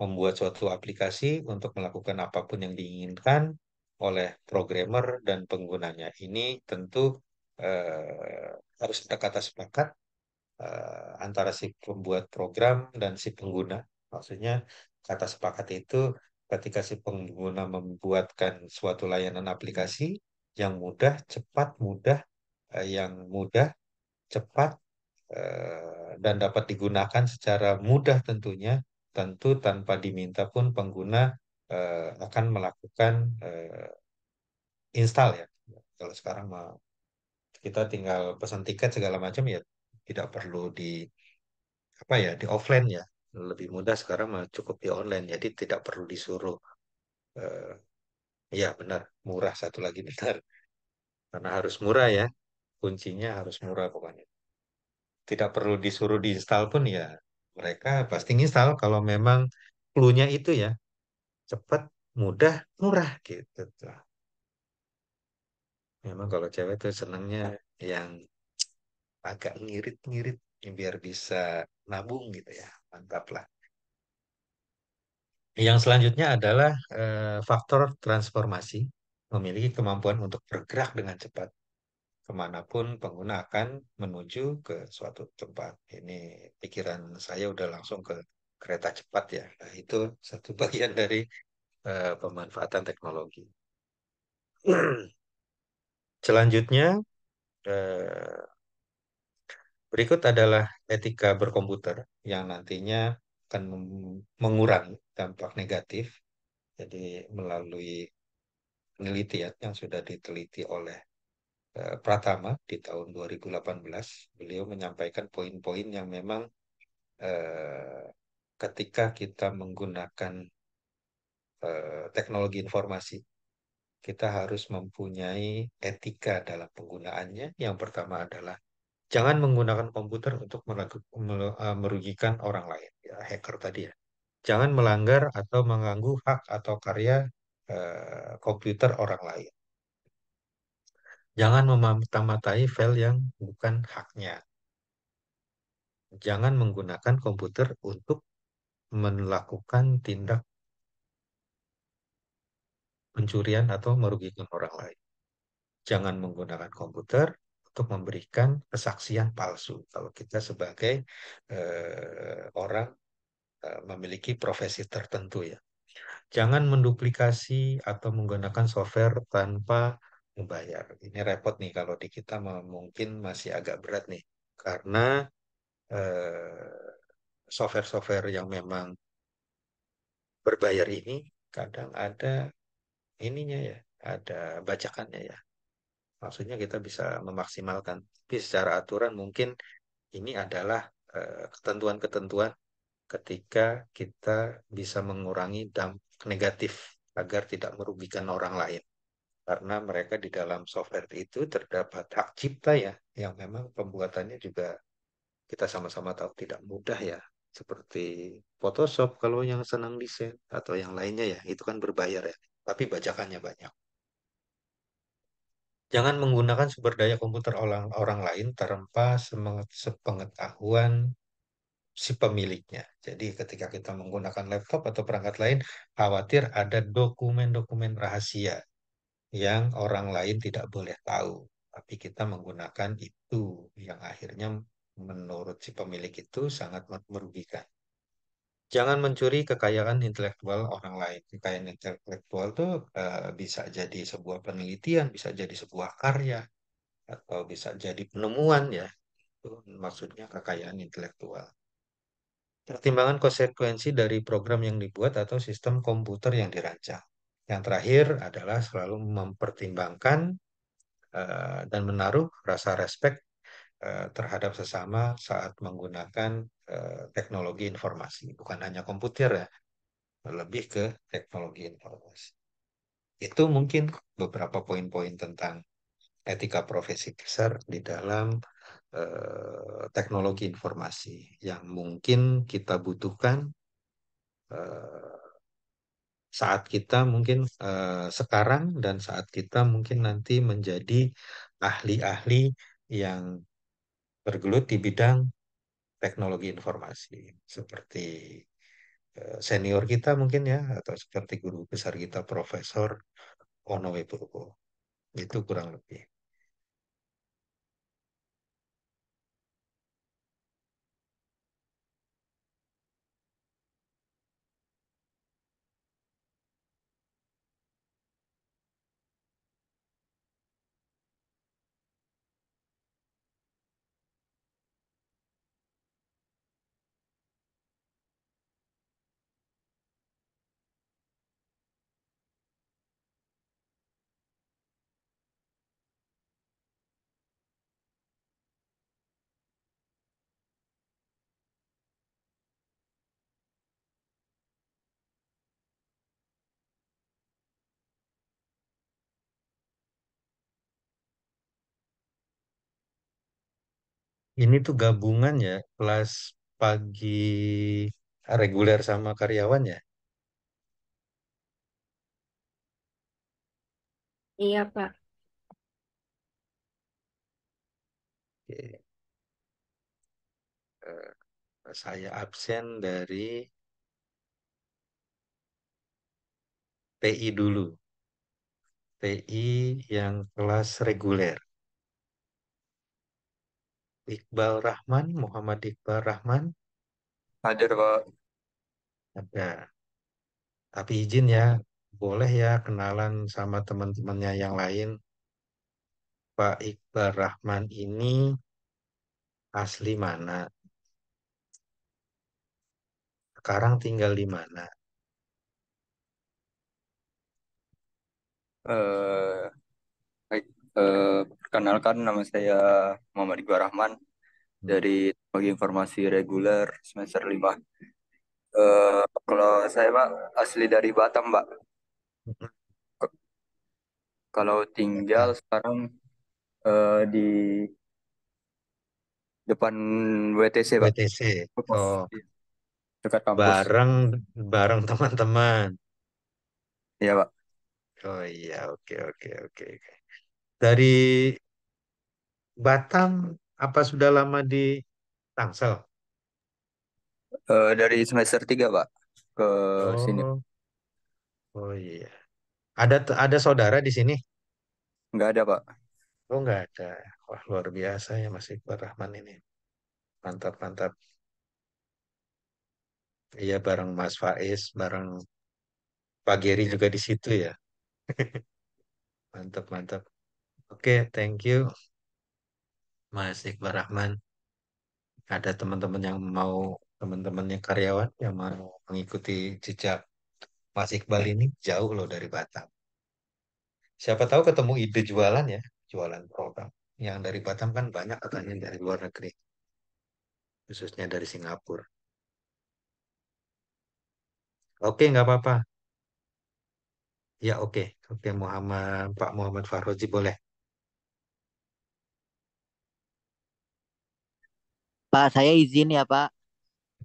membuat suatu aplikasi untuk melakukan apapun yang diinginkan oleh programmer dan penggunanya. Ini tentu uh, harus kita kata sepakat uh, antara si pembuat program dan si pengguna. Maksudnya kata sepakat itu ketika si pengguna membuatkan suatu layanan aplikasi yang mudah, cepat, mudah, uh, yang mudah, cepat, Eh, dan dapat digunakan secara mudah tentunya, tentu tanpa diminta pun pengguna eh, akan melakukan eh, install ya. Kalau sekarang kita tinggal pesan tiket segala macam ya tidak perlu di apa ya di offline ya lebih mudah sekarang cukup di online jadi tidak perlu disuruh uh, ya benar murah satu lagi benar karena harus murah ya kuncinya harus murah pokoknya tidak perlu disuruh diinstal pun ya mereka pasti install kalau memang clue-nya itu ya cepat, mudah, murah gitu tuh. Memang kalau cewek tuh senangnya yang agak ngirit-ngirit ya, biar bisa nabung gitu ya. Mantap lah. Yang selanjutnya adalah e, faktor transformasi, memiliki kemampuan untuk bergerak dengan cepat, kemanapun pengguna akan menuju ke suatu tempat. Ini pikiran saya udah langsung ke kereta cepat ya. Nah, itu satu bagian dari uh, pemanfaatan teknologi. Selanjutnya, uh, berikut adalah etika berkomputer yang nantinya akan mengurangi dampak negatif. Jadi melalui penelitian ya, yang sudah diteliti oleh Eh, Pratama di tahun 2018 beliau menyampaikan poin-poin yang memang eh, ketika kita menggunakan eh, teknologi informasi kita harus mempunyai etika dalam penggunaannya yang pertama adalah jangan menggunakan komputer untuk merugikan orang lain ya, hacker tadi ya jangan melanggar atau mengganggu hak atau karya komputer orang lain Jangan memata-matai file yang bukan haknya. Jangan menggunakan komputer untuk melakukan tindak pencurian atau merugikan orang lain. Jangan menggunakan komputer untuk memberikan kesaksian palsu kalau kita sebagai eh, orang eh, memiliki profesi tertentu ya. Jangan menduplikasi atau menggunakan software tanpa membayar. Ini repot nih kalau di kita mungkin masih agak berat nih karena eh, software-software yang memang berbayar ini kadang ada ininya ya, ada bajakannya ya. Maksudnya kita bisa memaksimalkan. Tapi secara aturan mungkin ini adalah eh, ketentuan-ketentuan ketika kita bisa mengurangi dampak negatif agar tidak merugikan orang lain karena mereka di dalam software itu terdapat hak cipta ya yang memang pembuatannya juga kita sama-sama tahu tidak mudah ya seperti Photoshop kalau yang senang desain atau yang lainnya ya itu kan berbayar ya tapi bajakannya banyak jangan menggunakan sumber daya komputer orang orang lain tanpa sepengetahuan si pemiliknya. Jadi ketika kita menggunakan laptop atau perangkat lain, khawatir ada dokumen-dokumen rahasia yang orang lain tidak boleh tahu. Tapi kita menggunakan itu yang akhirnya menurut si pemilik itu sangat merugikan. Jangan mencuri kekayaan intelektual orang lain. Kekayaan intelektual itu uh, eh, bisa jadi sebuah penelitian, bisa jadi sebuah karya, atau bisa jadi penemuan ya. Itu maksudnya kekayaan intelektual. Pertimbangan konsekuensi dari program yang dibuat atau sistem komputer yang dirancang. Yang terakhir adalah selalu mempertimbangkan uh, dan menaruh rasa respek uh, eh, terhadap sesama saat menggunakan uh, teknologi informasi, bukan hanya komputer ya, lebih ke teknologi informasi. Itu mungkin beberapa poin-poin tentang etika profesi besar di dalam uh, teknologi informasi yang mungkin kita butuhkan uh, saat kita mungkin uh, sekarang dan saat kita mungkin nanti menjadi ahli-ahli yang bergelut di bidang teknologi informasi seperti uh, senior kita mungkin ya atau seperti guru besar kita Profesor Ono Wibowo itu kurang lebih. Ini tuh gabungan ya, kelas pagi reguler sama karyawan ya. Iya, Pak. Oke. Eh, saya absen dari TI dulu, TI yang kelas reguler. Iqbal Rahman, Muhammad Iqbal Rahman. Hadir, Pak. Ada. Nah, tapi izin ya, boleh ya kenalan sama teman-temannya yang lain. Pak Iqbal Rahman ini asli mana? Sekarang tinggal di mana? Eh, uh, uh, kenalkan nama saya Muhammad Iqbal Rahman hmm. dari bagi Informasi Reguler semester 5. Uh, eh, kalau saya Pak asli dari Batam, Pak. Hmm. Kalau tinggal sekarang uh, di depan WTC, Pak. WTC. Oh. Dekat kampus. Bareng bareng teman-teman. Iya, Pak. Oh iya, oke oke oke oke. Dari Batam apa sudah lama di Tangsel? Uh, dari semester 3, Pak, ke sini. Oh, oh iya. Ada ada saudara di sini? Enggak ada, Pak. Oh, enggak ada. Wah, luar biasa ya Mas Iqbal Rahman ini. Mantap, mantap. Iya, bareng Mas Faiz, bareng Pak Giri juga di situ ya. Mantap, mantap. Oke, okay, thank you. Mas Iqbal Rahman ada teman-teman yang mau teman teman yang karyawan yang mau mengikuti jejak Mas Iqbal ini jauh loh dari Batam. Siapa tahu ketemu ide jualan ya, jualan produk. Yang dari Batam kan banyak katanya dari luar negeri, khususnya dari Singapura. Oke, nggak apa-apa. Ya oke, Oke Muhammad, Pak Muhammad Farhoji boleh. Pak, saya izin ya, Pak.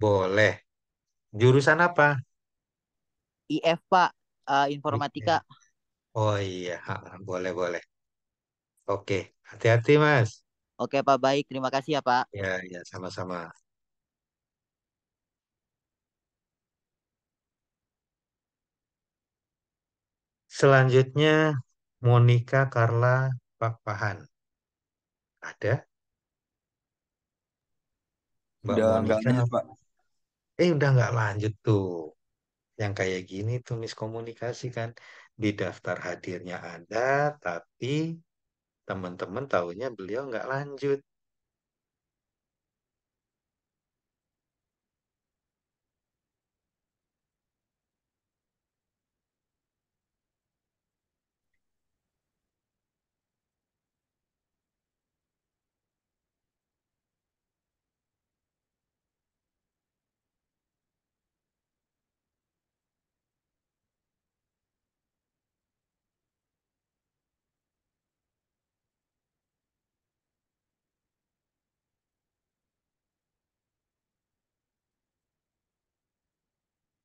Boleh. Jurusan apa? IF, Pak. Uh, informatika. Oh iya, boleh, boleh. Oke, hati-hati, Mas. Oke, Pak. Baik, terima kasih ya, Pak. Ya, ya, sama-sama. Selanjutnya, Monica Carla Pakpahan. Ada? Mbak udah nggak lanjut Pak eh udah nggak lanjut tuh yang kayak gini tuh miskomunikasi kan di daftar hadirnya ada tapi teman-teman tahunya beliau nggak lanjut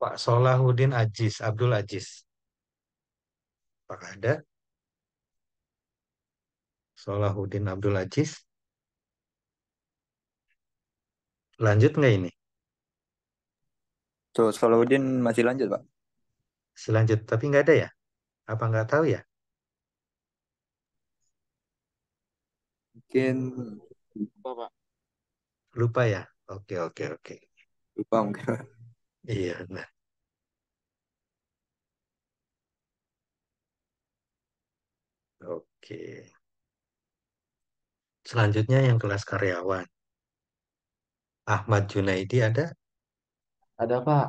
Pak Solahuddin Ajis, Abdul Ajis. Apakah ada? Solahuddin Abdul Ajis. Lanjut nggak ini? Tuh, Solahuddin masih lanjut, Pak. Selanjut, tapi nggak ada ya? Apa nggak tahu ya? Mungkin lupa, Pak. Lupa ya? Oke, oke, oke. Lupa mungkin. Iya, benar. Oke. Selanjutnya yang kelas karyawan. Ahmad Junaidi ada? Ada, Pak.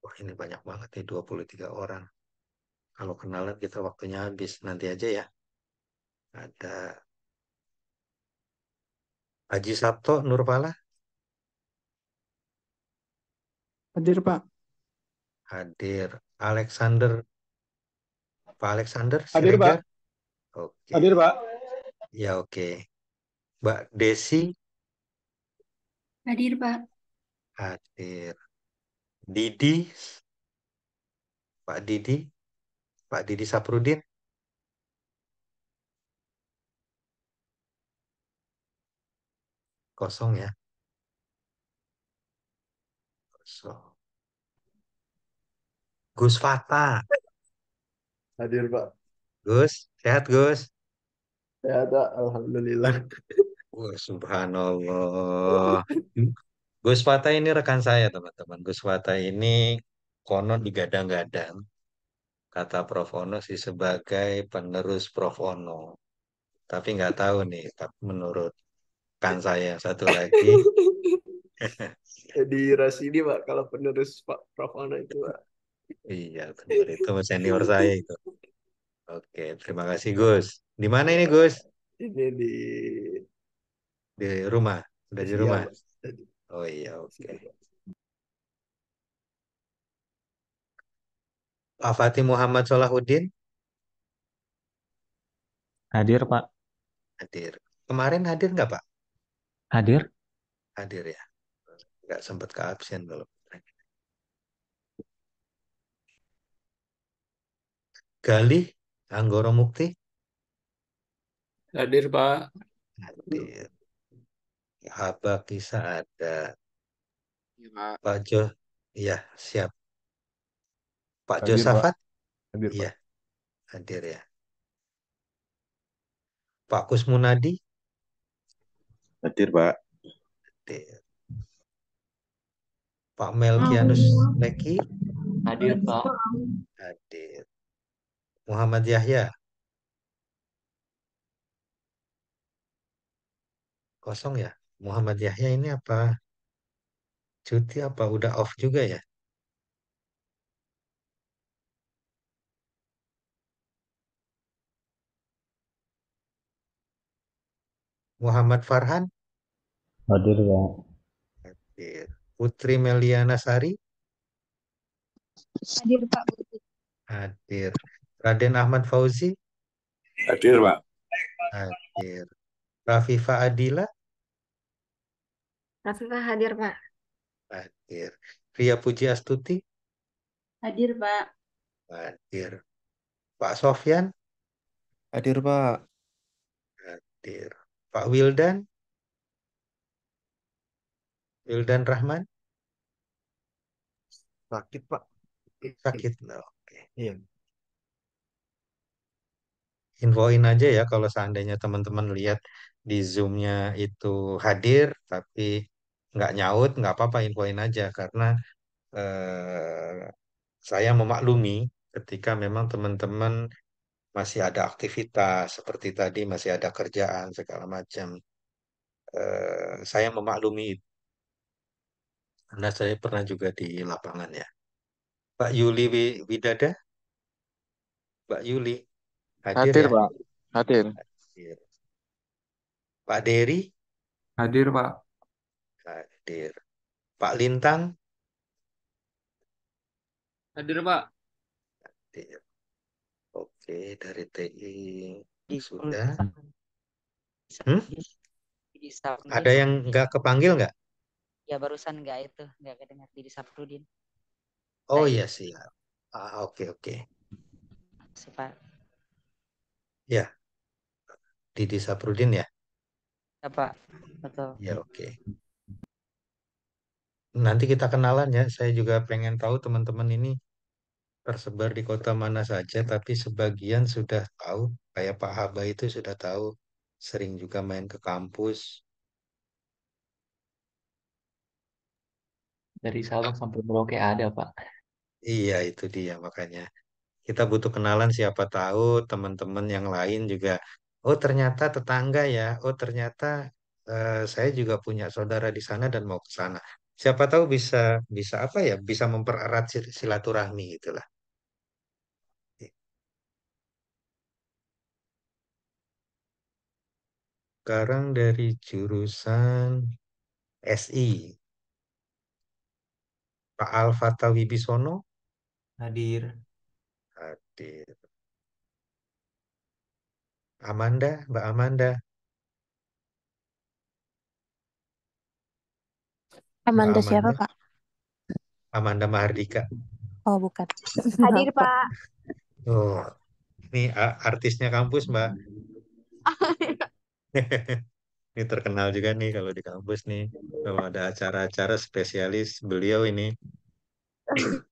Wah, ini banyak banget nih 23 orang. Kalau kenalan kita waktunya habis. Nanti aja ya. Ada Haji Sabto Nurpala. Hadir, Pak. Hadir. Alexander Pak Alexander Hadir, Siregar. Pak. Oke. Hadir, Pak. Ya, oke. Mbak Desi. Hadir, Pak. Hadir. Didi. Pak Didi. Pak Didi Saprudin. Kosong ya. Kosong. Gus Fata. Hadir, Pak. Gus, sehat Gus? Sehat, Pak. Alhamdulillah. Wah, subhanallah. Gus Fatah ini rekan saya, teman-teman. Gus Fatah ini konon digadang-gadang, kata Prof. Ono sih sebagai penerus Prof. Ono. Tapi nggak tahu nih, tapi menurut kan saya satu lagi. jadi ras ini, Pak, kalau penerus Pak Prof. Ono itu, Pak. Iya, benar itu senior saya itu. Oke, terima kasih Gus. Di mana ini Gus? Ini di di rumah, sudah di iya, rumah. Oh iya, oke. Okay. Pak Fatih Muhammad Solahuddin. Hadir, Pak. Hadir. Kemarin hadir nggak, Pak? Hadir. Hadir ya. Nggak sempat ke absen kalau. Gali Anggoro Mukti? Hadir, Pak. Hadir. Apa kisah ada. Ya, Pak. Pak Jo, ya, siap. Pak hadir, Safat. Pak. Hadir, Pak. Iya, hadir ya. Pak Kusmunadi? Hadir, Pak. Hadir. Pak Melkianus Neki? Hadir, Pak. Hadir. Muhammad Yahya kosong ya. Muhammad Yahya ini apa? Cuti apa? Udah off juga ya? Muhammad Farhan? Hadir, ya Hadir. Putri Meliana Sari? Hadir, Pak. Putri Hadir. Raden Ahmad Fauzi? Hadir, Pak. Hadir. Rafifa Adila? Rafifa hadir, Pak. Hadir. Ria Puji Astuti? Hadir, Pak. Hadir. Pak Sofyan? Hadir, Pak. Hadir. Pak Wildan? Wildan Rahman? Sakit, Pak. Sakit, no. oke. Iya infoin aja ya kalau seandainya teman-teman lihat di zoomnya itu hadir tapi nggak nyaut, nggak apa-apa infoin aja karena eh, saya memaklumi ketika memang teman-teman masih ada aktivitas seperti tadi masih ada kerjaan segala macam. Eh, saya memaklumi itu. Anda saya pernah juga di lapangan ya. Pak Yuli Widada, Pak Yuli. Hadir Hadir, ya? Pak. Hadir. Hadir. Pak Dery? Hadir, Pak. Hadir. Pak Lintang? Hadir, Pak. Hadir. Oke, dari TI sudah. Hmm? Ada yang nggak kepanggil nggak? Ya barusan nggak itu, nggak kedengar Sabtu Sabnudin. Oh iya siap. Ah, oke oke. Si Pak. Ya, di Prudin ya? Ya Pak, betul. Ya oke. Nanti kita kenalan ya. Saya juga pengen tahu teman-teman ini tersebar di kota mana saja, tapi sebagian sudah tahu. Kayak Pak Haba itu sudah tahu, sering juga main ke kampus. Dari Sabang sampai Merauke ada Pak. Iya itu dia makanya kita butuh kenalan siapa tahu teman-teman yang lain juga oh ternyata tetangga ya oh ternyata uh, saya juga punya saudara di sana dan mau ke sana siapa tahu bisa bisa apa ya bisa mempererat silaturahmi itulah sekarang dari jurusan SI Pak Alfata Wibisono hadir Hadir. Gitu. Amanda, Mbak Amanda. Amanda, Amanda. siapa, Pak? Amanda Mahardika. Oh, bukan. Hadir, Pak. Oh, ini artisnya kampus, Mbak. ini terkenal juga nih kalau di kampus nih. Kalau ada acara-acara spesialis beliau ini.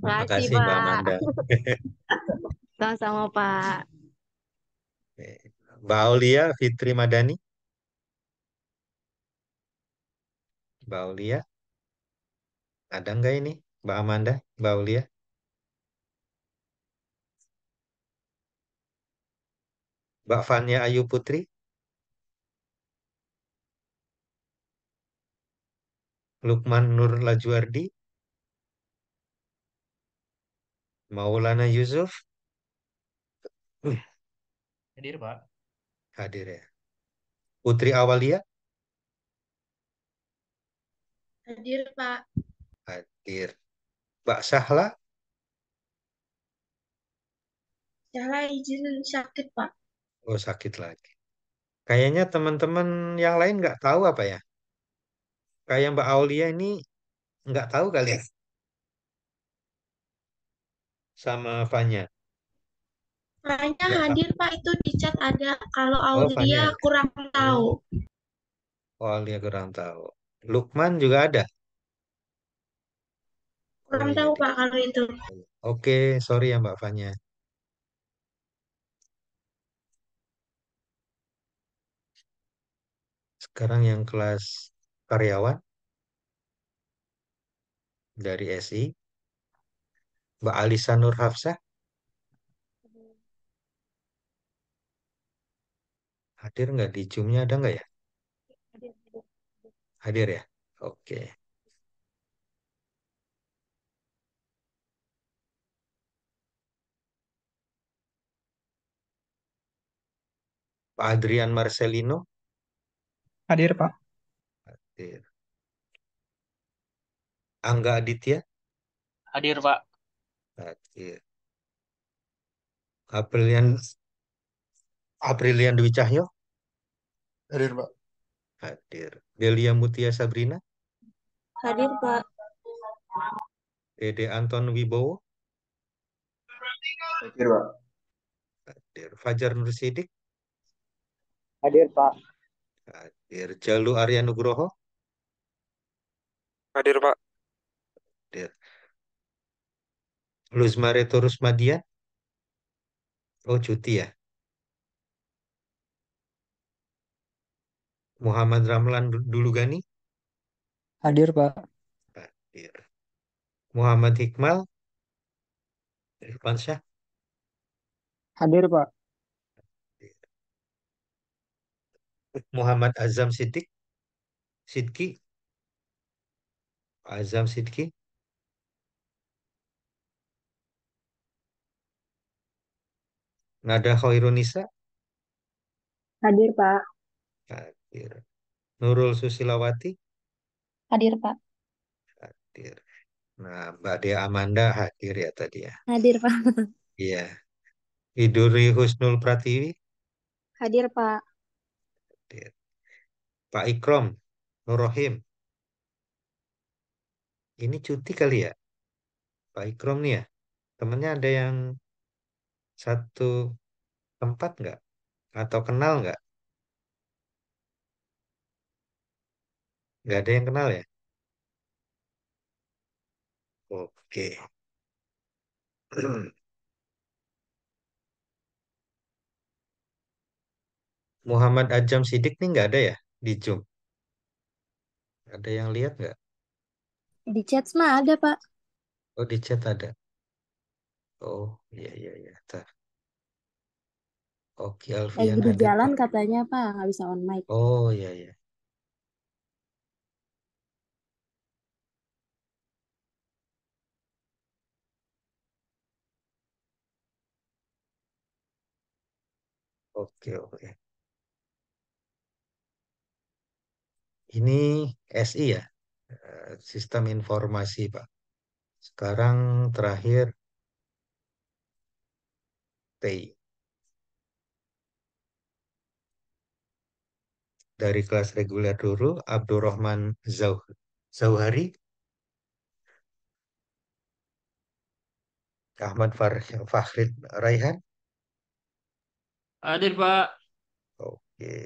Terima kasih, Pak. Mbak Amanda. Sama-sama, Pak. Mbak Aulia Fitri Madani. Mbak Aulia. Ada nggak ini? Mbak Amanda, Mbak Aulia. Mbak Fania Ayu Putri. Lukman Nur Lajuardi. Maulana Yusuf hadir Pak hadir ya Putri Awalia hadir Pak hadir Pak Sahla Sahla izin sakit Pak oh sakit lagi kayaknya teman-teman yang lain nggak tahu apa ya kayak Mbak Aulia ini nggak tahu kali ya sama Fanya? Fanya hadir Pak, itu di chat ada. Kalau oh, Aulia oh, kurang tahu. Oh, Aulia kurang tahu. Lukman juga ada? Kurang oh, iya, tahu iya. Pak kalau itu. Oke, sorry ya Mbak Fanya. Sekarang yang kelas karyawan dari SI. Mbak Alisa Nur Hafsah hadir nggak di zoom ada nggak ya? Hadir, ya? Oke. Pak Adrian Marcelino? Hadir, Pak. Hadir. Angga Aditya? Hadir, Pak. Batil. Iya. Aprilian Aprilian Dwi Cahyo hadir Pak hadir Delia Mutia Sabrina hadir Pak Dede Anton Wibowo hadir Pak hadir Fajar Nur Sidik hadir Pak hadir Jalu Arya Nugroho hadir Pak Luz Mareto Madia? Oh, cuti ya. Muhammad Ramlan dulu Gani? Hadir, Pak. Hadir. Muhammad Hikmal? Irfan Syah? Hadir, Pak. Hadir. Muhammad Azam Sidik, Sidki? Azam Sidki? Nada Khairunisa Hadir, Pak. Hadir. Nurul Susilawati? Hadir, Pak. Hadir. Nah, Mbak Dea Amanda hadir ya tadi ya. Hadir, Pak. Iya. Iduri Husnul Pratiwi? Hadir, Pak. Hadir. Pak Ikrom, Nurrohim. Ini cuti kali ya? Pak Ikrom nih ya? Temennya ada yang satu tempat nggak? Atau kenal nggak? Nggak ada yang kenal ya? Oke. Muhammad Ajam Sidik nih nggak ada ya di Zoom? Ada yang lihat nggak? Di chat mah ada, Pak. Oh, di chat ada. Oh, iya iya iya. Oke, Alfian Lagi di jalan katanya Pak, nggak bisa on mic. Oh, iya iya. Oke, oke. Ini SI ya, eh, sistem informasi, Pak. Sekarang terakhir TI. Dari kelas reguler dulu, Abdurrahman Zauh Zauhari, Ahmad Fahrid Raihan. Hadir, Pak. Oke.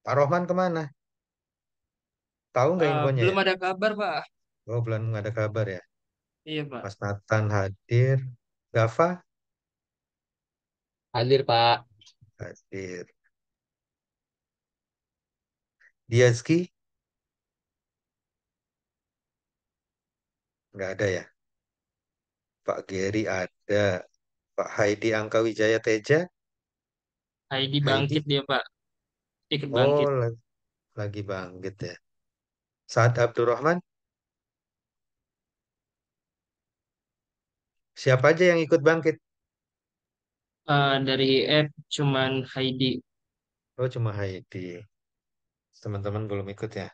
Pak Rohman kemana? Tahu nggak uh, infonya? Belum ya? ada kabar, Pak. Oh, belum ada kabar ya? Iya, Pak. Mas Nathan hadir. Gafa? Hadir, Pak. Hadir. Diazki? Nggak ada ya? Pak Geri ada. Pak Haidi Angkawijaya Teja? Haidi bangkit dia, Pak. Ikut bangkit. Oh, lagi, lagi bangkit ya. saat Abdurrahman? Siapa aja yang ikut bangkit? Uh, dari app cuman Heidi. Oh, cuma Heidi. Teman-teman belum ikut ya.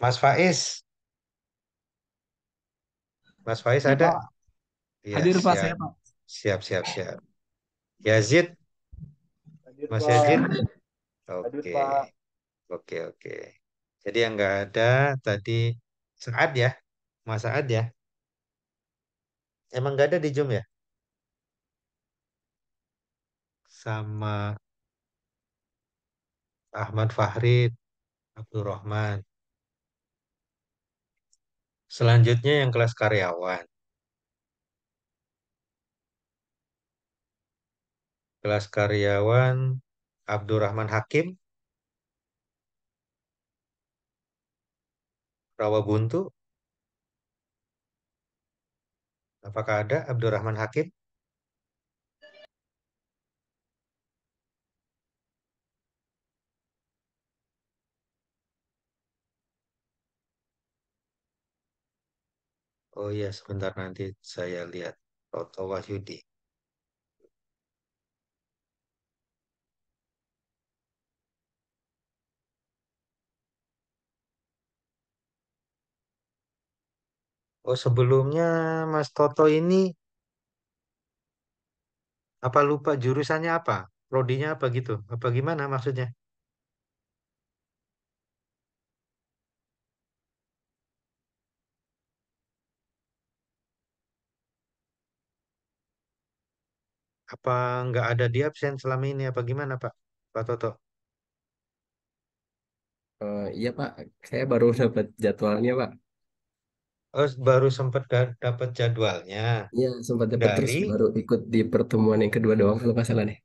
Mas Faiz, Mas Faiz Ya, ada? Pak. Iya, Hadir, Pak. siap. Saya, Pak. Siap, siap, siap. Yazid, Hadir, Mas Yazid. Oke, oke, oke. Jadi yang nggak ada tadi Saat ya, Mas Saat ya. Emang nggak ada di Zoom ya? sama Ahmad Fahrid Rahman Selanjutnya yang kelas karyawan. Kelas karyawan Abdul Rahman Hakim. Rawa Buntu. Apakah ada Abdurrahman Hakim? Oh iya, sebentar nanti saya lihat Toto Wahyudi. Oh sebelumnya Mas Toto ini apa lupa jurusannya apa? Prodinya apa gitu? Apa gimana maksudnya? Apa nggak ada di absen selama ini? Apa gimana, Pak? Pak Toto? Eh, iya Pak, saya baru dapat jadwalnya Pak. Oh, baru sempat dapat jadwalnya. Iya, sempat dapat terus baru ikut di pertemuan yang kedua doang kalau nggak salah deh.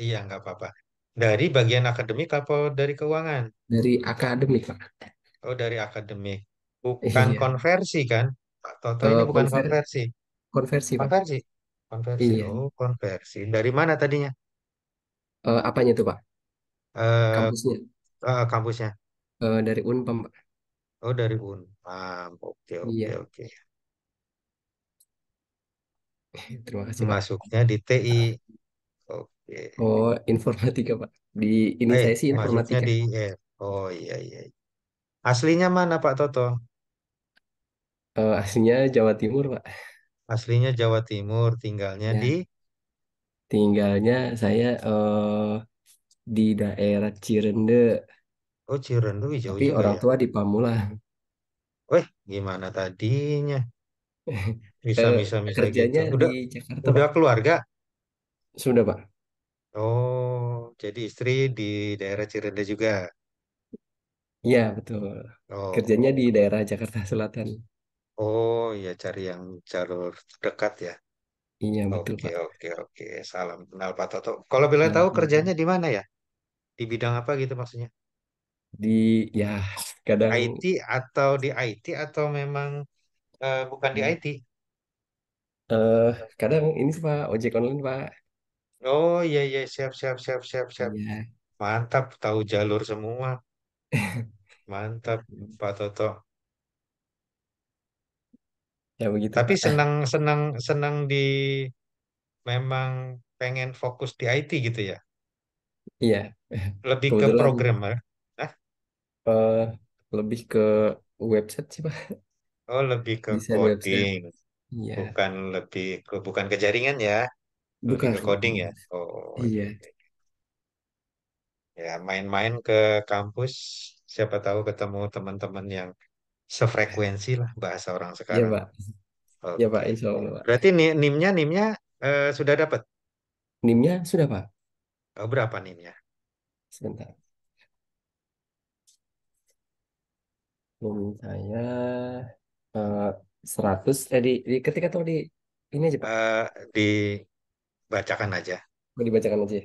Iya, nggak apa-apa. Dari bagian akademik apa dari keuangan? Dari akademik Pak. Oh, dari akademik. Iya. Bukan Iya. konversi kan? Pak Toto ini eh, bukan konver konversi. konversi Pak. Konversi. Konversi. Iya. Oh, konversi. Dari mana tadinya? Uh, apanya tuh, Pak? Uh, Kampusnya. uh, kampusnya. Uh, dari Unpam, Pak. Oh, dari Unpam. Oke, oke, Iya. oke. Terima kasih, Pak. Masuknya di TI. Nah. Oke. Oh, informatika, Pak. Di ini Eh, saya sih informatika. di e. Oh, iya, iya, iya. Aslinya mana, Pak Toto? Uh, aslinya Jawa Timur, Pak. Aslinya Jawa Timur, tinggalnya Ya, di tinggalnya saya uh, di daerah Cirende, Oh Cirende, jauh tapi juga orang ya. tua di Pamulang. Wih, gimana tadinya? Bisa bisa bisa gitu. kerjanya Udah di Jakarta, udah keluarga? Sudah, Pak. Oh, jadi istri di daerah Cirende juga. Iya, betul. Oh. Kerjanya di daerah Jakarta Selatan. Oh ya cari yang jalur dekat ya. Iya betul Oke Pak. oke oke. Salam kenal Pak Toto. Kalau boleh Salam tahu kenal kerjanya di mana ya? Di bidang apa gitu maksudnya? Di ya kadang IT atau di IT atau memang uh, bukan di hmm. IT? eh kadang ini sih Pak ojek online Pak. Oh iya iya siap siap siap siap siap. Iya. Mantap tahu jalur semua. Mantap Pak Toto ya begitu tapi senang senang senang di memang pengen fokus di IT gitu ya iya lebih ke programmer Hah? Uh, lebih ke website sih pak oh lebih ke Bisa coding iya. bukan lebih ke bukan ke jaringan ya bukan lebih ke coding ya oh iya. Iya, iya, iya ya main-main ke kampus siapa tahu ketemu teman-teman yang sefrekuensi iya. lah bahasa orang iya, sekarang. Iya, Pak. Okay. Iya, Pak, insya Allah. Pak. Berarti nimnya nimnya eh, sudah dapat? Nimnya sudah, Pak. Oh, berapa nimnya? Sebentar. Nim saya eh, seratus. 100 eh di, di ketika tuh di ini aja, Pak. Eh, dibacakan aja. Oh, dibacakan aja.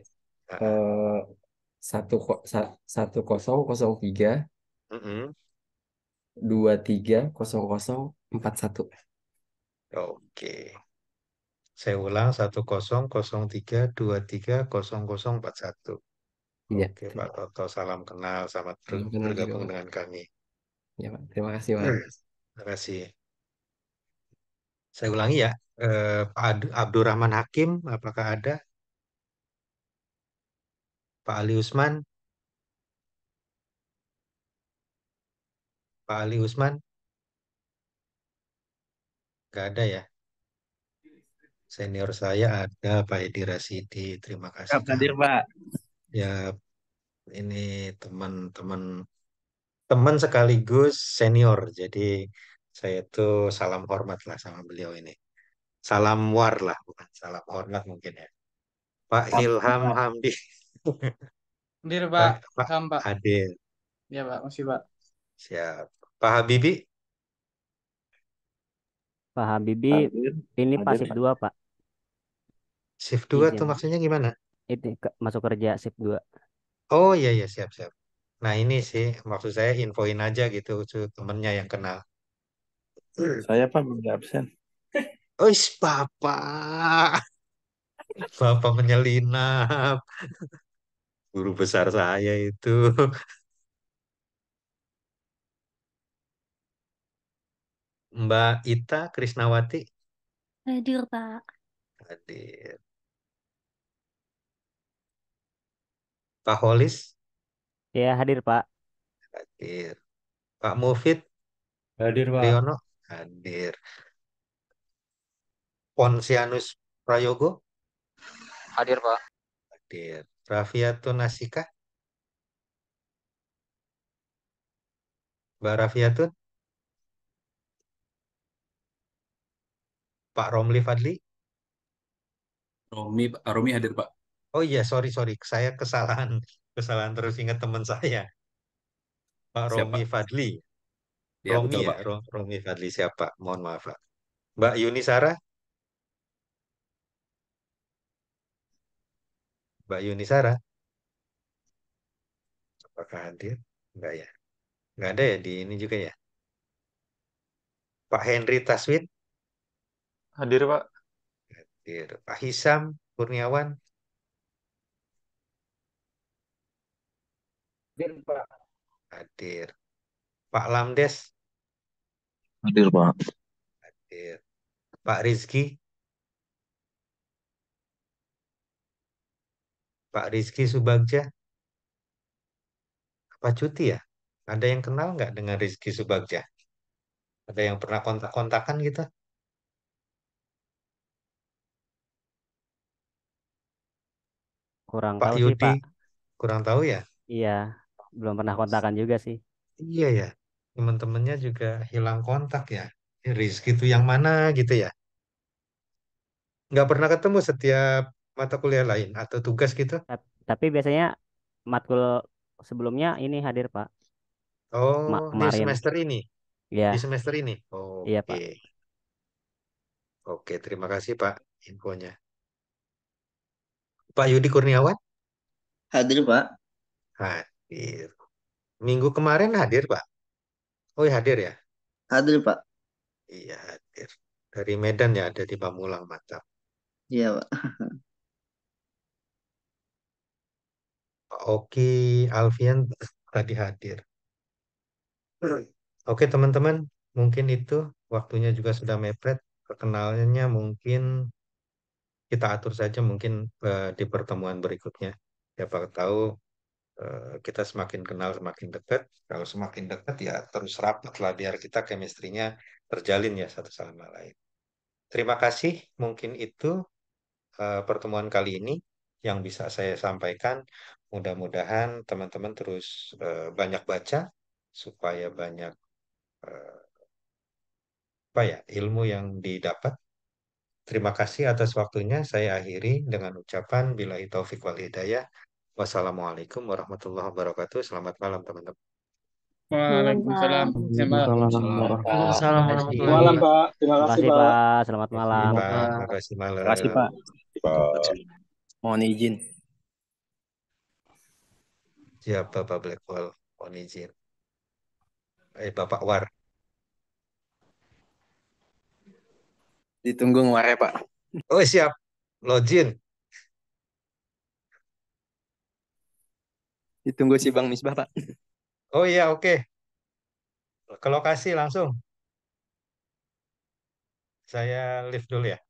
Ah. Eh, satu satu kosong kosong tiga dua tiga kosong kosong empat satu. Oke. Saya ulang satu kosong kosong tiga dua tiga kosong kosong empat satu. Iya. Oke Pak Toto, salam kenal, selamat salam kenal bergabung dengan kami. Ya Pak, terima kasih Pak. Hmm, terima kasih. Saya ulangi ya, Pak eh, Abdurrahman Hakim, apakah ada? Pak Ali Usman, Pak Ali Usman? Gak ada ya? Senior saya ada Pak Edi Rasidi. Terima kasih. Siap, hadir, Pak. Ya, ini teman-teman teman sekaligus senior. Jadi saya itu salam hormat lah sama beliau ini. Salam war lah, bukan salam hormat mungkin ya. Pak Ilham Hamdi. Hadir Pak, Pak, Pak. Pak. Hadir. Ya Pak, masih Pak. Siap. Pak Habibie? Pak Habibie, hadir, ini hadir. pasif dua Pak. Shift dua itu iya. maksudnya gimana? Itu masuk kerja shift dua. Oh iya iya siap siap. Nah ini sih maksud saya infoin aja gitu temennya yang kenal. Saya Pak belum absen. Ois Bapak. Bapak menyelinap. Guru besar saya itu. Mbak Ita Krisnawati Hadir, Pak. hadir. Pak Holis Ya, hadir, Pak. hadir. Pak Mufid Hadir, Pak. Riono hadir. Ponsianus Prayogo Hadir, Pak. hadir. Rafiatun Nasika Mbak Rafiatun Pak Romli Fadli? Romi, Romi hadir Pak. Oh iya, sorry sorry, saya kesalahan, kesalahan terus ingat teman saya, Pak siapa? Romi Fadli. Ya, Romi betul, ya, Pak. Romi Fadli siapa? Mohon maaf Pak. Mbak Yuni Sarah? Mbak Yuni Sarah? Apakah hadir? Enggak ya. Enggak ada ya di ini juga ya. Pak Henry Taswin? Hadir, Pak. Hadir. Pak Hisam Kurniawan. Hadir, Pak. Hadir. Pak Lamdes. Hadir, Pak. Hadir. Pak Rizki. Pak Rizki Subagja. Apa cuti ya? Ada yang kenal nggak dengan Rizki Subagja? Ada yang pernah kontak-kontakan gitu? Kurang Pak tahu sih, Pak. kurang tahu ya? Iya, belum pernah kontakan juga sih. Iya ya, teman-temannya juga hilang kontak ya. Rizky itu yang mana gitu ya? Nggak pernah ketemu setiap mata kuliah lain atau tugas gitu? Tapi biasanya matkul sebelumnya ini hadir, Pak. Oh, Ma kemarin. di semester ini? Iya. Di semester ini? Oh, iya, Pak. Oke. Oke, terima kasih Pak infonya. Pak Yudi Kurniawan? Hadir, Pak. Hadir. Minggu kemarin hadir, Pak. Oh, ya, hadir ya? Hadir, Pak. Iya, hadir. Dari Medan ya, ada di Pamulang, mantap. Iya, Pak. Pak Oki Alfian tadi hadir. Oke, teman-teman, mungkin itu waktunya juga sudah mepet. Perkenalannya mungkin kita atur saja mungkin uh, di pertemuan berikutnya. Siapa tahu uh, kita semakin kenal semakin dekat. Kalau semakin dekat ya terus rapat lah biar kita kemistrinya terjalin ya satu sama lain. Terima kasih. Mungkin itu uh, pertemuan kali ini yang bisa saya sampaikan. Mudah-mudahan teman-teman terus uh, banyak baca supaya banyak uh, apa ya ilmu yang didapat Terima kasih atas waktunya. Saya akhiri dengan ucapan bila taufik wal hidayah. Wassalamualaikum warahmatullahi wabarakatuh. Selamat malam teman-teman. Waalaikumsalam. Waalaikumsalam Malam Pak. Terima kasih Pak. Selamat malam. Terima kasih malam. Terima kasih Pak. Mohon izin. Siapa Pak Blackwell? Mohon izin. Eh Bapak War. Ditunggu ngeluarnya, Pak. Oh, siap. Login. Ditunggu si Bang Misbah, Pak. Oh iya, oke. Ke lokasi langsung. Saya lift dulu ya.